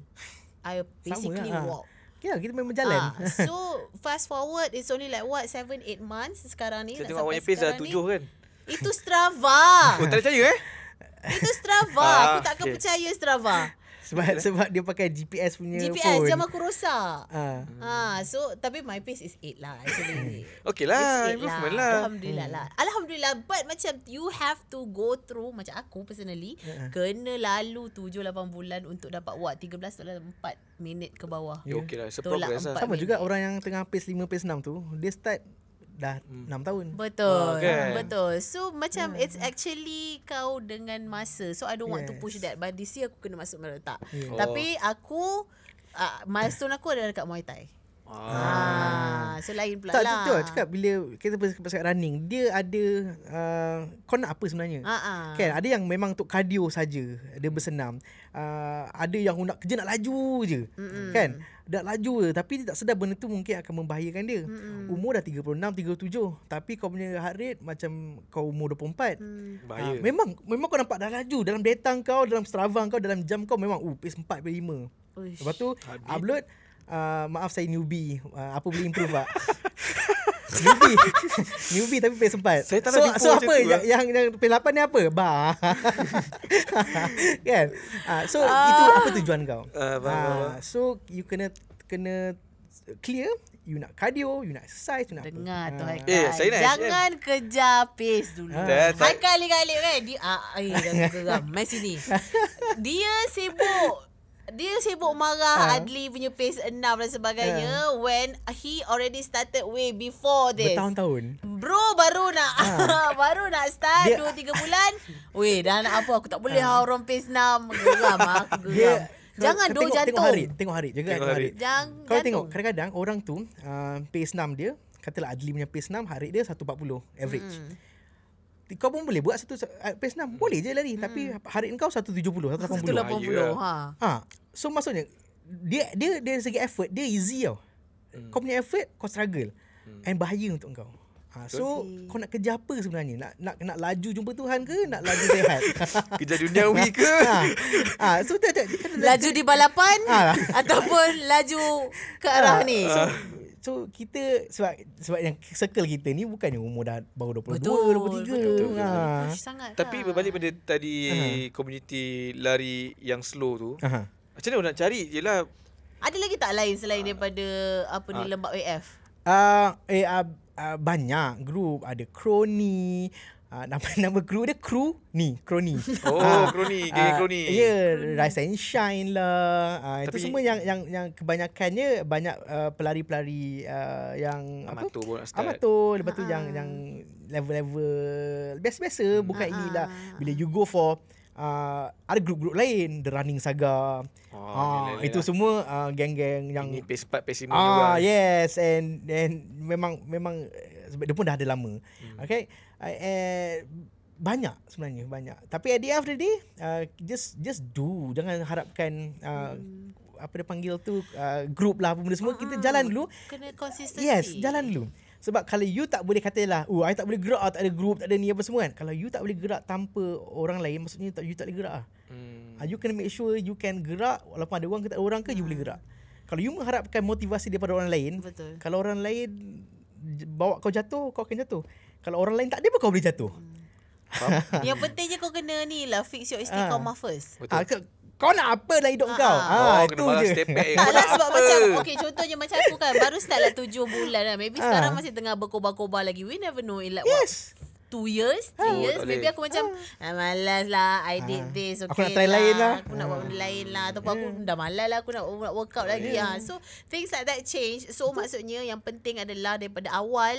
I basically lah. walk. Ya, kita memang jalan. Ha. Ah, so, fast forward it's only like what 7 8 months sekarang ni. Kita tengok punya pace dah 7 kan. Itu Strava. Kau oh, tak percaya eh? Itu Strava. Ah, aku takkan okay. percaya Strava. Sebab <laughs> sebab dia pakai GPS punya GPS, phone. GPS jam aku rosak. Ah. ha, so tapi my pace is 8 lah actually. <laughs> okay lah, it's 8 lah. lah. Alhamdulillah hmm. lah. Alhamdulillah but macam you have to go through macam aku personally uh kena lalu 7 8 bulan untuk dapat buat 13 dalam 4 minit ke bawah. Yeah. Okay lah, it's a lah. Sama minit. juga orang yang tengah pace 5 pace 6 tu, dia start dah hmm. 6 tahun. Betul. Oh, okay. Betul. So macam yeah. Hmm. it's actually kau dengan masa. So I don't want yes. to push that. But this year aku kena masuk meletak. Yeah. Oh. Tapi aku uh, milestone aku adalah dekat Muay Thai. Ah. ah. So lain pula tak, lah. Tak betul cakap bila kita pasal running, dia ada uh, kau apa sebenarnya? Ah, ah. Kan ada yang memang untuk cardio saja, dia hmm. bersenam. Uh, ada yang nak kerja nak laju je. Mm-mm. Kan? dah laju je tapi dia tak sedar benda tu mungkin akan membahayakan dia. Mm-hmm. Umur dah 36 37 tapi kau punya heart rate macam kau umur 24. Mm. Bahaya. Ha, memang memang kau nampak dah laju dalam datang kau, dalam stravang kau, dalam jam kau memang uh pace 4 pace 5. Uish. Lepas tu Habib. upload Ah, maaf saya newbie. Uh, apa boleh improve pak? <laughs> newbie. <laughs> newbie tapi pay sempat. Saya so, so apa yang, yang yang pay 8 ni apa? Ba. <laughs> kan? Uh, so uh, itu apa tujuan kau? Uh, bah, uh, so you kena kena clear you nak cardio, you nak exercise, you nak Dengar apa. tu Haikal. Eh, saya nak Jangan SM. kejar pace dulu. Haikal ni kali kan. Dia, ah, eh, dah geram. Mai sini. Dia sibuk dia sibuk hmm. marah uh. Adli punya pace enam dan sebagainya uh. when he already started way before this. Bertahun-tahun. Bro baru nak uh. <laughs> baru nak start dia, 2 3 bulan. <laughs> Weh dah nak apa aku tak boleh uh. orang phase 6 geram ah. aku geram. Jangan dua jantung. Tengok hari, tengok hari juga tengok hari. Jangan. Kau jantung. tengok kadang-kadang orang tu uh, phase 6 dia katalah Adli punya pace enam hari dia 140 average. Hmm. Kau pun boleh buat satu uh, pace 6 Boleh je lari hmm. Tapi hari kau 170 180 180 ha. ha. So maksudnya dia dia dia segi effort dia easy tau. Hmm. Kau punya effort kau struggle hmm. and bahaya untuk kau. Ha, so kau nak kerja apa sebenarnya? Nak nak nak laju jumpa Tuhan ke nak laju sehat? kerja duniawi ke? Ha. ha so tak, tak, laju di balapan ha. ataupun laju ke arah ha. ni. So, so kita sebab sebab yang circle kita ni bukannya umur dah baru 22 betul, 23. Betul, betul, ha. betul, betul. Ha. Tapi berbalik pada tadi ha. community lari yang slow tu. Ha. Macam mana nak cari jelah. Ada lagi tak lain selain uh, daripada apa uh, ni ah. lembab AF? uh, ah, eh uh, uh, banyak group ada Crony Uh, nama <laughs> nama crew dia crew ni crony oh uh, crony gay uh, crony ya yeah, rise and shine lah uh, Tapi, itu semua yang yang yang kebanyakannya banyak pelari-pelari uh, yang amatur apa amatur amatur lepas tu uh yang yang level-level biasa-biasa hmm. bukan uh-huh. inilah bila you go for uh, ada grup-grup lain The Running Saga oh, ah, ini, itu ini, semua uh, geng-geng yang ini pespat pesimis ah, juga yes and and memang memang eh, sebab dia pun dah ada lama hmm. okay uh, eh, and, banyak sebenarnya banyak tapi at the end of the day uh, just just do jangan harapkan uh, hmm. apa dia panggil tu uh, group lah apa benda semua uh-huh. kita jalan ah, dulu kena konsisten yes jalan dulu sebab kalau you tak boleh katalah, oh, I tak boleh gerak, ah, tak ada group, tak ada ni apa semua kan. Kalau you tak boleh gerak tanpa orang lain, maksudnya tak, you tak boleh gerak lah. Hmm. Ah, you kena make sure you can gerak, walaupun ada orang ke tak ada orang ke, hmm. you boleh hmm. gerak. Kalau you mengharapkan motivasi daripada orang lain, Betul. kalau orang lain bawa kau jatuh, kau akan jatuh. Kalau orang lain tak ada pun kau boleh jatuh. Hmm. Yang pentingnya kau kena ni lah, fix your ah. istiqamah ha. first. Betul kau nak apa dalam hidup ah, kau? Ha, oh, itu je. Tak lah sebab apa? macam, okay, contohnya macam aku kan, baru start lah tujuh bulan lah. Maybe ha. sekarang masih tengah berkobar-kobar lagi. We never know in like yes. what? Two years, three ha. years. Maybe aku macam, ha. ah, malas lah, I did ha. this, okay Aku nak try lah. lain lah. Aku ha. nak buat benda lain lah. Atau yeah. aku hmm. dah malas lah, aku nak, nak workout yeah. lagi Yeah. Ha. Hmm. So, things like that change. So, maksudnya yang penting adalah daripada awal,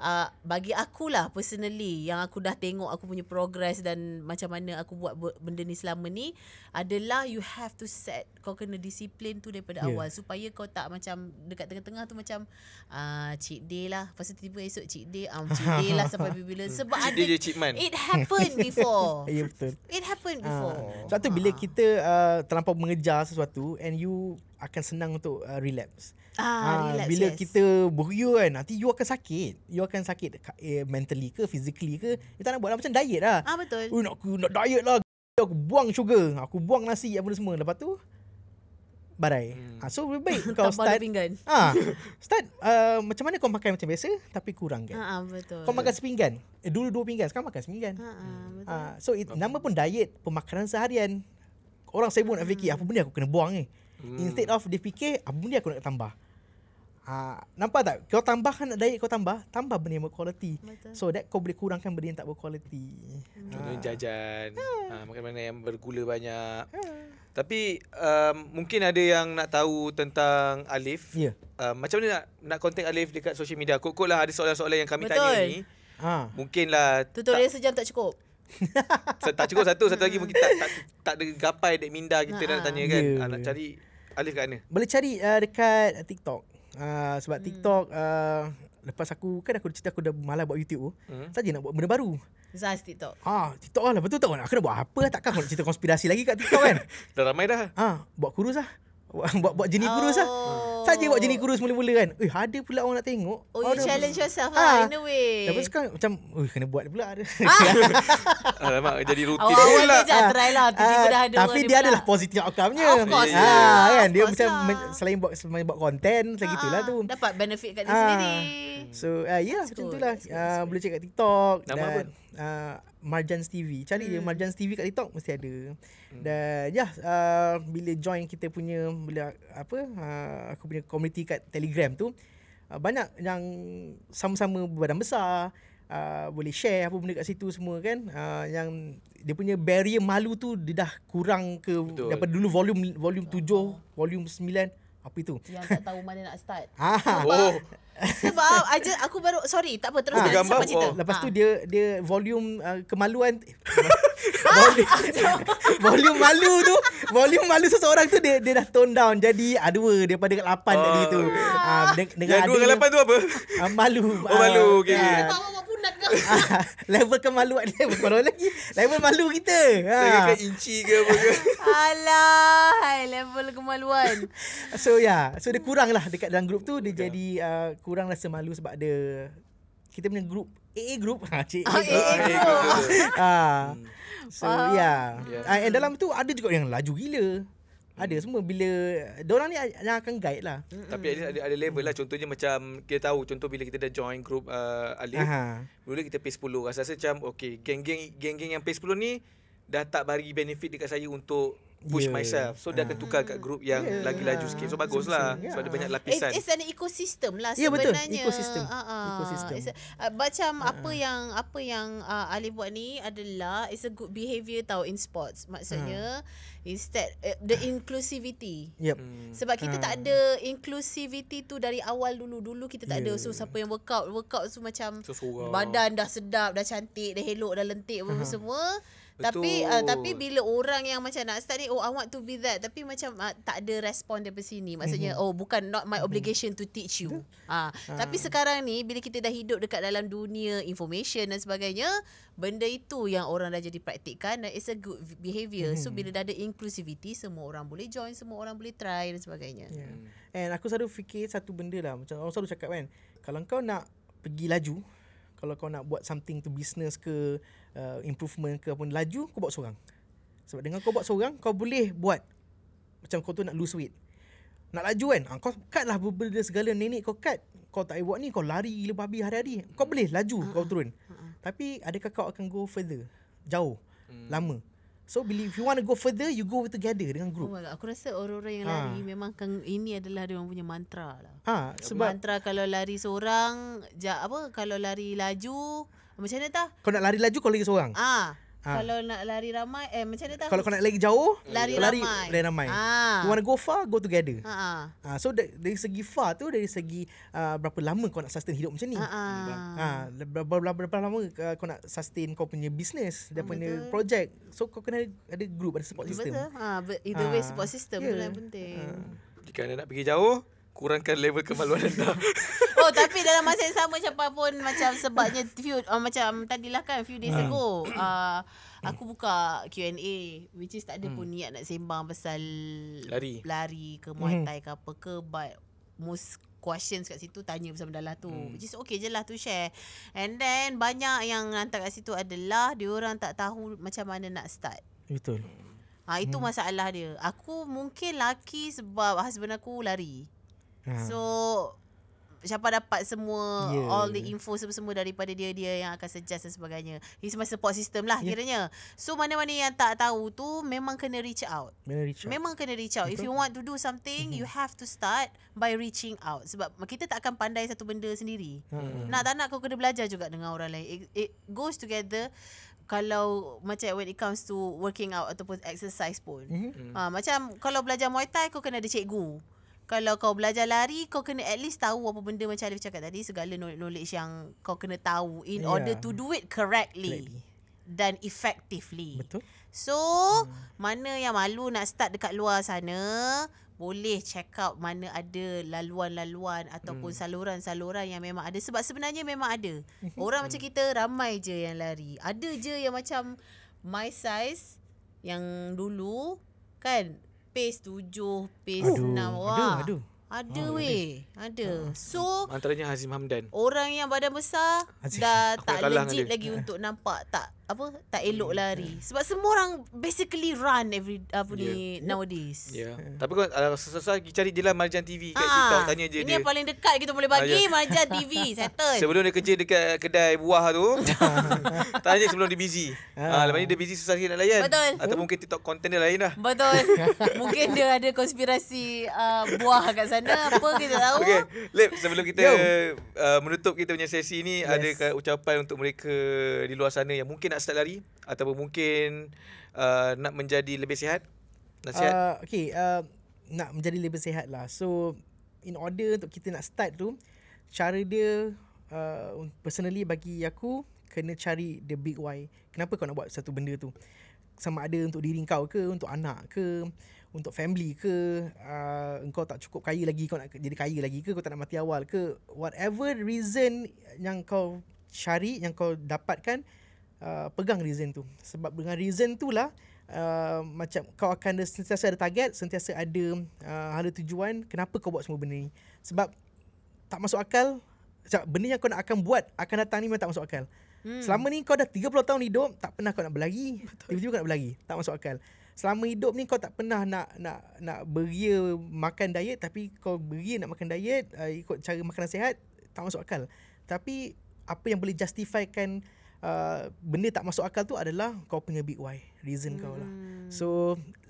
uh, bagi aku lah personally yang aku dah tengok aku punya progress dan macam mana aku buat benda ni selama ni adalah you have to set kau kena disiplin tu daripada yeah. awal supaya kau tak macam dekat tengah-tengah tu macam uh, cheat day lah pasal tiba-tiba esok cheat day um, cheat day lah sampai <laughs> bila-bila sebab ada day je, man. it happened before <laughs> yeah, betul. it happened ah. before sebab tu bila ah. kita uh, terlampau mengejar sesuatu and you akan senang untuk uh, relapse Ah, ah relax, bila yes. kita beriu kan nanti you akan sakit. You akan sakit eh, mentally ke physically ke. You tak nak buat lah. macam diet lah. Ah betul. Oh, nak aku nak diet lah. Aku buang sugar, aku buang nasi apa semua. Lepas tu barai. Hmm. Ah, so lebih baik <laughs> kau ah, start. Ah, start uh, macam mana kau makan macam biasa tapi kurang kan. Ah, ah, betul. Kau makan sepinggan. Eh, dulu dua pinggan, sekarang makan sepinggan. Ah, ah hmm. betul. Ah, so it, nama pun diet, pemakanan seharian. Orang sibuk nak fikir hmm. apa benda aku kena buang ni. Eh hmm. Instead of dia fikir Apa ah, benda aku nak tambah ha, Nampak tak Kau tambahkan nak diet kau tambah Tambah benda yang berkualiti So that kau boleh kurangkan Benda yang tak berkualiti hmm. Contohnya ha. jajan ha. ha, Makan-makan yang bergula banyak ha. Tapi um, Mungkin ada yang nak tahu Tentang Alif yeah. um, Macam mana nak Nak contact Alif Dekat social media Kok-kok lah ada soalan-soalan Yang kami Betul. tanya ni ha. Mungkin lah Tutorial sejam tak cukup <laughs> tak cukup satu satu lagi ha. mungkin tak tak tak ada gapai dek minda kita nak, ha. tanya kan yeah. Ya. ha, nak cari Alif kat mana? Boleh cari uh, dekat TikTok. Uh, sebab hmm. TikTok uh, lepas aku kan aku cerita aku dah malas buat YouTube tu. Hmm. Saja nak buat benda baru. Zaz TikTok. Ha, ah, TikTok lah. Betul tak? Aku nak buat apa? Lah? Takkan aku nak cerita konspirasi lagi kat TikTok kan? <laughs> dah ramai dah. Ha, ah, buat kurus lah. <laughs> buat buat jenis oh. kurus lah. Oh. Saja buat jenis kurus mula-mula kan. Eh ada pula orang nak tengok. Oh, you challenge yourself ha. lah ah. in a way. Tapi sekarang macam oi kena buat pula ada. Alamak <laughs> ah. ah, jadi rutin Awal Oh, pula. Ah, try lah. Tapi ah, dah ada Tapi dia adalah positif outcome nya. Of course. Ha yeah. Lah, kan dia macam lah. selain buat selain buat konten ah, segitulah lah tu. Dapat benefit kat dia ah. sendiri. So uh, ya yeah, macam itulah. Uh, boleh check kat TikTok Nama dan apa? Uh, Marjans TV. Cari hmm. Marjans TV kat TikTok mesti ada. Hmm. Dan ya yeah, uh, bila join kita punya bila apa uh, aku punya community kat Telegram tu uh, banyak yang sama-sama badan besar uh, boleh share apa benda kat situ semua kan uh, yang dia punya barrier malu tu dia dah kurang ke dapat dulu volume volume 7, ah. volume 9 apa itu? Yang tak tahu mana nak start. <laughs> Ah. Oh. Sebab aja aku baru sorry tak apa teruskan ha, gambar, cerita. Oh. Lepas tu dia dia volume uh, kemaluan <laughs> volume, volume malu tu volume malu seseorang tu dia dia dah tone down jadi aduh dua daripada kat 8 oh. tadi tu. Ah uh, dengan dengan dua kat 8 tu apa? Uh, malu. Oh malu okey. Okay. Uh, okay. level kemaluan dia Bukan lagi Level malu kita ha. Lagi inci ke apa ke Alah Level kemaluan So yeah So dia kurang lah Dekat dalam grup tu Dia jadi uh, kurang rasa malu sebab ada kita punya group AA group ha <laughs> cik AA ah, group <laughs> ah, group. Hmm. Ya. Ya. ah. so wow. yeah. yeah. and dalam tu ada juga yang laju gila ada hmm. semua bila orang ni yang akan guide lah. Hmm. Tapi ada ada level lah contohnya macam kita tahu contoh bila kita dah join group uh, Alif. Dulu kita pace 10. Rasa-rasa macam okey geng-geng geng-geng yang pace 10 ni dah tak bagi benefit dekat saya untuk push yeah. myself so dia akan tukar kat group yang yeah. lagi laju sikit so bagus lah yeah. sebab ada ya. banyak lapisan it's an ecosystem lah ya, sebenarnya yeah, betul. ecosystem, uh-uh. ecosystem. A, uh, macam uh-uh. apa ah. yang apa yang uh, Ali buat ni adalah it's a good behaviour tau in sports maksudnya uh. instead uh, the inclusivity yep. hmm. sebab kita uh. tak hmm. ada inclusivity tu dari awal dulu dulu kita tak yeah. ada so siapa yang workout workout tu macam so, badan dah sedap dah cantik dah elok dah lentik uh-huh. semua tapi uh, tapi bila orang yang macam nak study, oh I want to be that tapi macam uh, tak ada respon dari sini. Maksudnya mm-hmm. oh bukan not my mhm. obligation mm-hmm. to teach you. Ha. Uh. Tapi sekarang ni bila kita dah hidup dekat dalam dunia information dan sebagainya, benda itu yang orang dah jadi praktikkan and uh, it's a good behavior. Mm-hmm. So mhm. bila dah ada inclusivity semua orang boleh join, semua orang boleh try dan sebagainya. Yeah. And aku selalu fikir satu benda lah macam orang selalu cakap kan, kalau kau nak pergi laju, kalau kau nak buat something to business ke uh, improvement ke apa laju kau buat seorang. Sebab dengan kau buat seorang kau boleh buat macam kau tu nak lose weight. Nak laju kan? Ha, kau cut lah berbeza segala nenek kau cut. Kau tak buat ni kau lari lebih babi hari-hari. Kau boleh laju uh-huh. kau ah, turun. Uh-huh. Tapi adakah kau akan go further? Jauh. Hmm. Lama. So believe if you want to go further you go together dengan group. Oh, aku rasa orang-orang yang ha. lari memang kan ini adalah dia orang punya mantra lah. Ha, sebab mantra kalau lari seorang, apa kalau lari laju macam mana tah? Kau nak lari laju kau lagi seorang. Ah. Ha. Kalau nak lari ramai eh macam mana tahu? Kalau kau nak lagi jauh, lari, lari ramai. Lari ramai. Ha. You want to go far, go together. Ha. Ha. So dari, segi far tu dari segi uh, berapa lama kau nak sustain hidup macam ni? Ha. ha. ha. Berapa, berapa, berapa lama kau nak sustain kau punya business dan punya project? So kau kena ada group, ada support betul system. Betul. Ha, either way ha. support system lah yeah. tu yang penting. Ha. Jika anda nak pergi jauh, kurangkan level kemaluan anda. <laughs> oh, tapi dalam masa yang sama siapa pun macam sebabnya few uh, macam tadilah kan few days ah. ago, uh, aku buka Q&A which is tak ada pun hmm. niat nak sembang pasal lari, lari ke hmm. Muay Thai ke apa ke but most questions kat situ tanya pasal mendalah tu. Hmm. Which is okay je lah tu share. And then banyak yang hantar kat situ adalah dia orang tak tahu macam mana nak start. Betul. Ha, itu hmm. masalah dia. Aku mungkin laki sebab husband aku lari. Ah. So Siapa dapat semua yeah. All the info semua-semua Daripada dia Dia yang akan suggest dan sebagainya He's my support system lah yeah. Kiranya So mana-mana yang tak tahu tu Memang kena reach out Memang, reach out. memang kena reach out Betul. If you want to do something mm-hmm. You have to start By reaching out Sebab kita tak akan pandai Satu benda sendiri mm-hmm. Nak tak nak kau kena belajar juga Dengan orang lain It, it goes together kalau macam when it comes to working out ataupun exercise pun. Mm-hmm. Ha, macam kalau belajar Muay Thai kau kena ada cikgu kalau kau belajar lari kau kena at least tahu apa benda macam Alif cakap tadi segala knowledge yang kau kena tahu in yeah. order to do it correctly dan effectively. Betul. So, hmm. mana yang malu nak start dekat luar sana, boleh check out mana ada laluan-laluan ataupun hmm. saluran-saluran yang memang ada sebab sebenarnya memang ada. Mhm. Orang macam hmm. kita ramai je yang lari. Ada je yang macam my size yang dulu kan pace tujuh, pace oh. 6. Wah. Ada, ah, ada. Ada oh, weh, ada. So antaranya Azim Hamdan. Orang yang badan besar Hazim. dah Aku tak legit lagi untuk nampak tak apa tak elok hmm, lari yeah. sebab semua orang basically run every apa ni yeah. nowadays yeah. Yeah. Yeah. tapi kau susah-susah pergi cari lah marjan TV kat ha. TikTok tanya je ini dia ini paling dekat kita boleh ah, bagi ah, marjan TV <laughs> settle sebelum dia kerja dekat kedai buah tu <laughs> tanya sebelum dia busy ha. Ha. lepas ni dia busy susah sikit nak layan betul Atau mungkin TikTok content dia lain lah betul <laughs> mungkin dia ada konspirasi uh, buah kat sana apa kita tahu okay. Lep sebelum kita uh, menutup kita punya sesi ni yes. ada ucapan untuk mereka di luar sana yang mungkin nak start lari ataupun mungkin uh, nak menjadi lebih sihat? Nasihat? Uh, okay, uh, nak menjadi lebih sihat lah. So, in order untuk kita nak start tu, cara dia uh, personally bagi aku, kena cari the big why. Kenapa kau nak buat satu benda tu? Sama ada untuk diri kau ke, untuk anak ke, untuk family ke, uh, kau tak cukup kaya lagi, kau nak jadi kaya lagi ke, kau tak nak mati awal ke. Whatever reason yang kau cari, yang kau dapatkan, Uh, pegang reason tu sebab dengan reason tu lah uh, macam kau akan ada, sentiasa ada target sentiasa ada uh, hala tujuan kenapa kau buat semua benda ni sebab tak masuk akal sebab benda yang kau nak akan buat akan datang ni memang tak masuk akal hmm. selama ni kau dah 30 tahun hidup tak pernah kau nak berlari tiba-tiba kau nak berlari tak masuk akal selama hidup ni kau tak pernah nak nak nak beria makan diet tapi kau beria nak makan diet uh, ikut cara makanan sehat tak masuk akal tapi apa yang boleh justifikan uh, benda tak masuk akal tu adalah kau punya big why reason hmm. kau lah hmm. so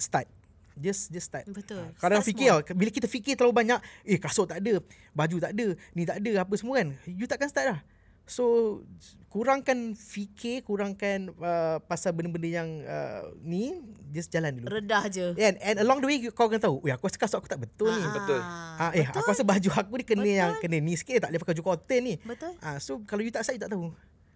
start just just start betul ha, kalau uh, fikir small. Lah, bila kita fikir terlalu banyak eh kasut tak ada baju tak ada ni tak ada apa semua kan you takkan start lah. so kurangkan fikir kurangkan uh, pasal benda-benda yang uh, ni just jalan dulu redah je and, and along the way kau akan tahu weh aku rasa aku tak betul ah, ni betul ha eh betul. aku rasa baju aku ni kena betul. yang kena ni sikit tak boleh pakai baju ni betul ah so kalau you tak start tak tahu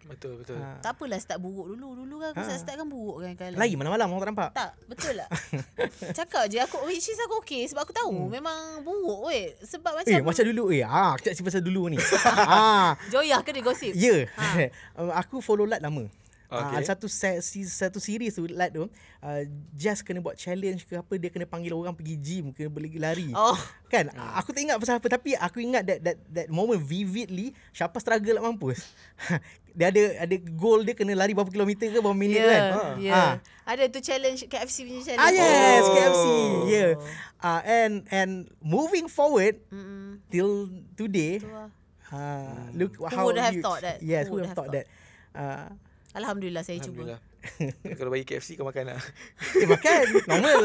Betul betul. Ha. Tak apalah start buruk dulu. Dulu kan aku ha. start kan buruk kan kali Lagi mana malam orang tak nampak. Tak, betul lah. <laughs> Cakap je aku which is aku okey sebab aku tahu hmm. memang buruk weh. Sebab eh, macam Eh, aku... macam dulu eh. ah kita cakap pasal dulu ni. ha. <laughs> Joyah ke dia gosip? Ya. Yeah. Ha. <laughs> aku follow lat lama. Ah, ah, okay. uh, satu sesi satu series tu lad tu uh, ah, just kena buat challenge ke apa dia kena panggil orang pergi gym kena pergi lari oh. kan uh, aku tak ingat pasal apa tapi aku ingat that that that moment vividly siapa struggle nak mampus <laughs> dia ada ada goal dia kena lari berapa kilometer ke berapa minit yeah, kan yeah. Ya. Uh. ada tu challenge KFC punya challenge ah yes oh. KFC yeah ya. oh. uh, and and moving forward Mm-mm. till today Itulah. Uh, hmm. look how would have you, thought that? Yes, who, would have, thought, thought that? Uh, Alhamdulillah saya Alhamdulillah. cuba. Kalau bagi KFC kau makan lah. Eh, makan. Normal.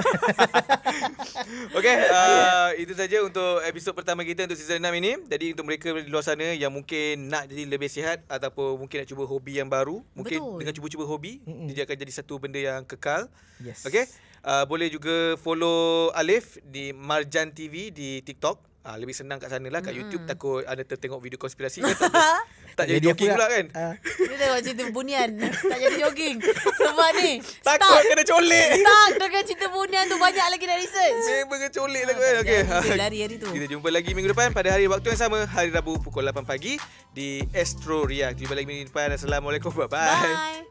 <laughs> okay. Uh, itu saja untuk episod pertama kita untuk season 6 ini. Jadi untuk mereka di luar sana yang mungkin nak jadi lebih sihat ataupun mungkin nak cuba hobi yang baru. Mungkin Betul. dengan cuba-cuba hobi, Mm-mm. dia akan jadi satu benda yang kekal. Yes. Okay. Uh, boleh juga follow Alif di Marjan TV di TikTok. Ah lebih senang kat sana lah kat mm. YouTube takut ada tertengok video konspirasi kan, tak, <laughs> tak jadi jogging pula, kan. Ha. Dia tengok cerita bunian tak jadi jogging. Sebab ni takut start. kena colik. Tak dengan cerita bunian tu banyak lagi nak research. Memang eh, kena colik lah ah, kan. Okey. Lari hari tu. Kita jumpa lagi minggu depan pada hari waktu yang sama hari Rabu pukul 8 pagi di Astro Ria. Jumpa lagi minggu depan. Assalamualaikum. Bye-bye. Bye bye. bye bye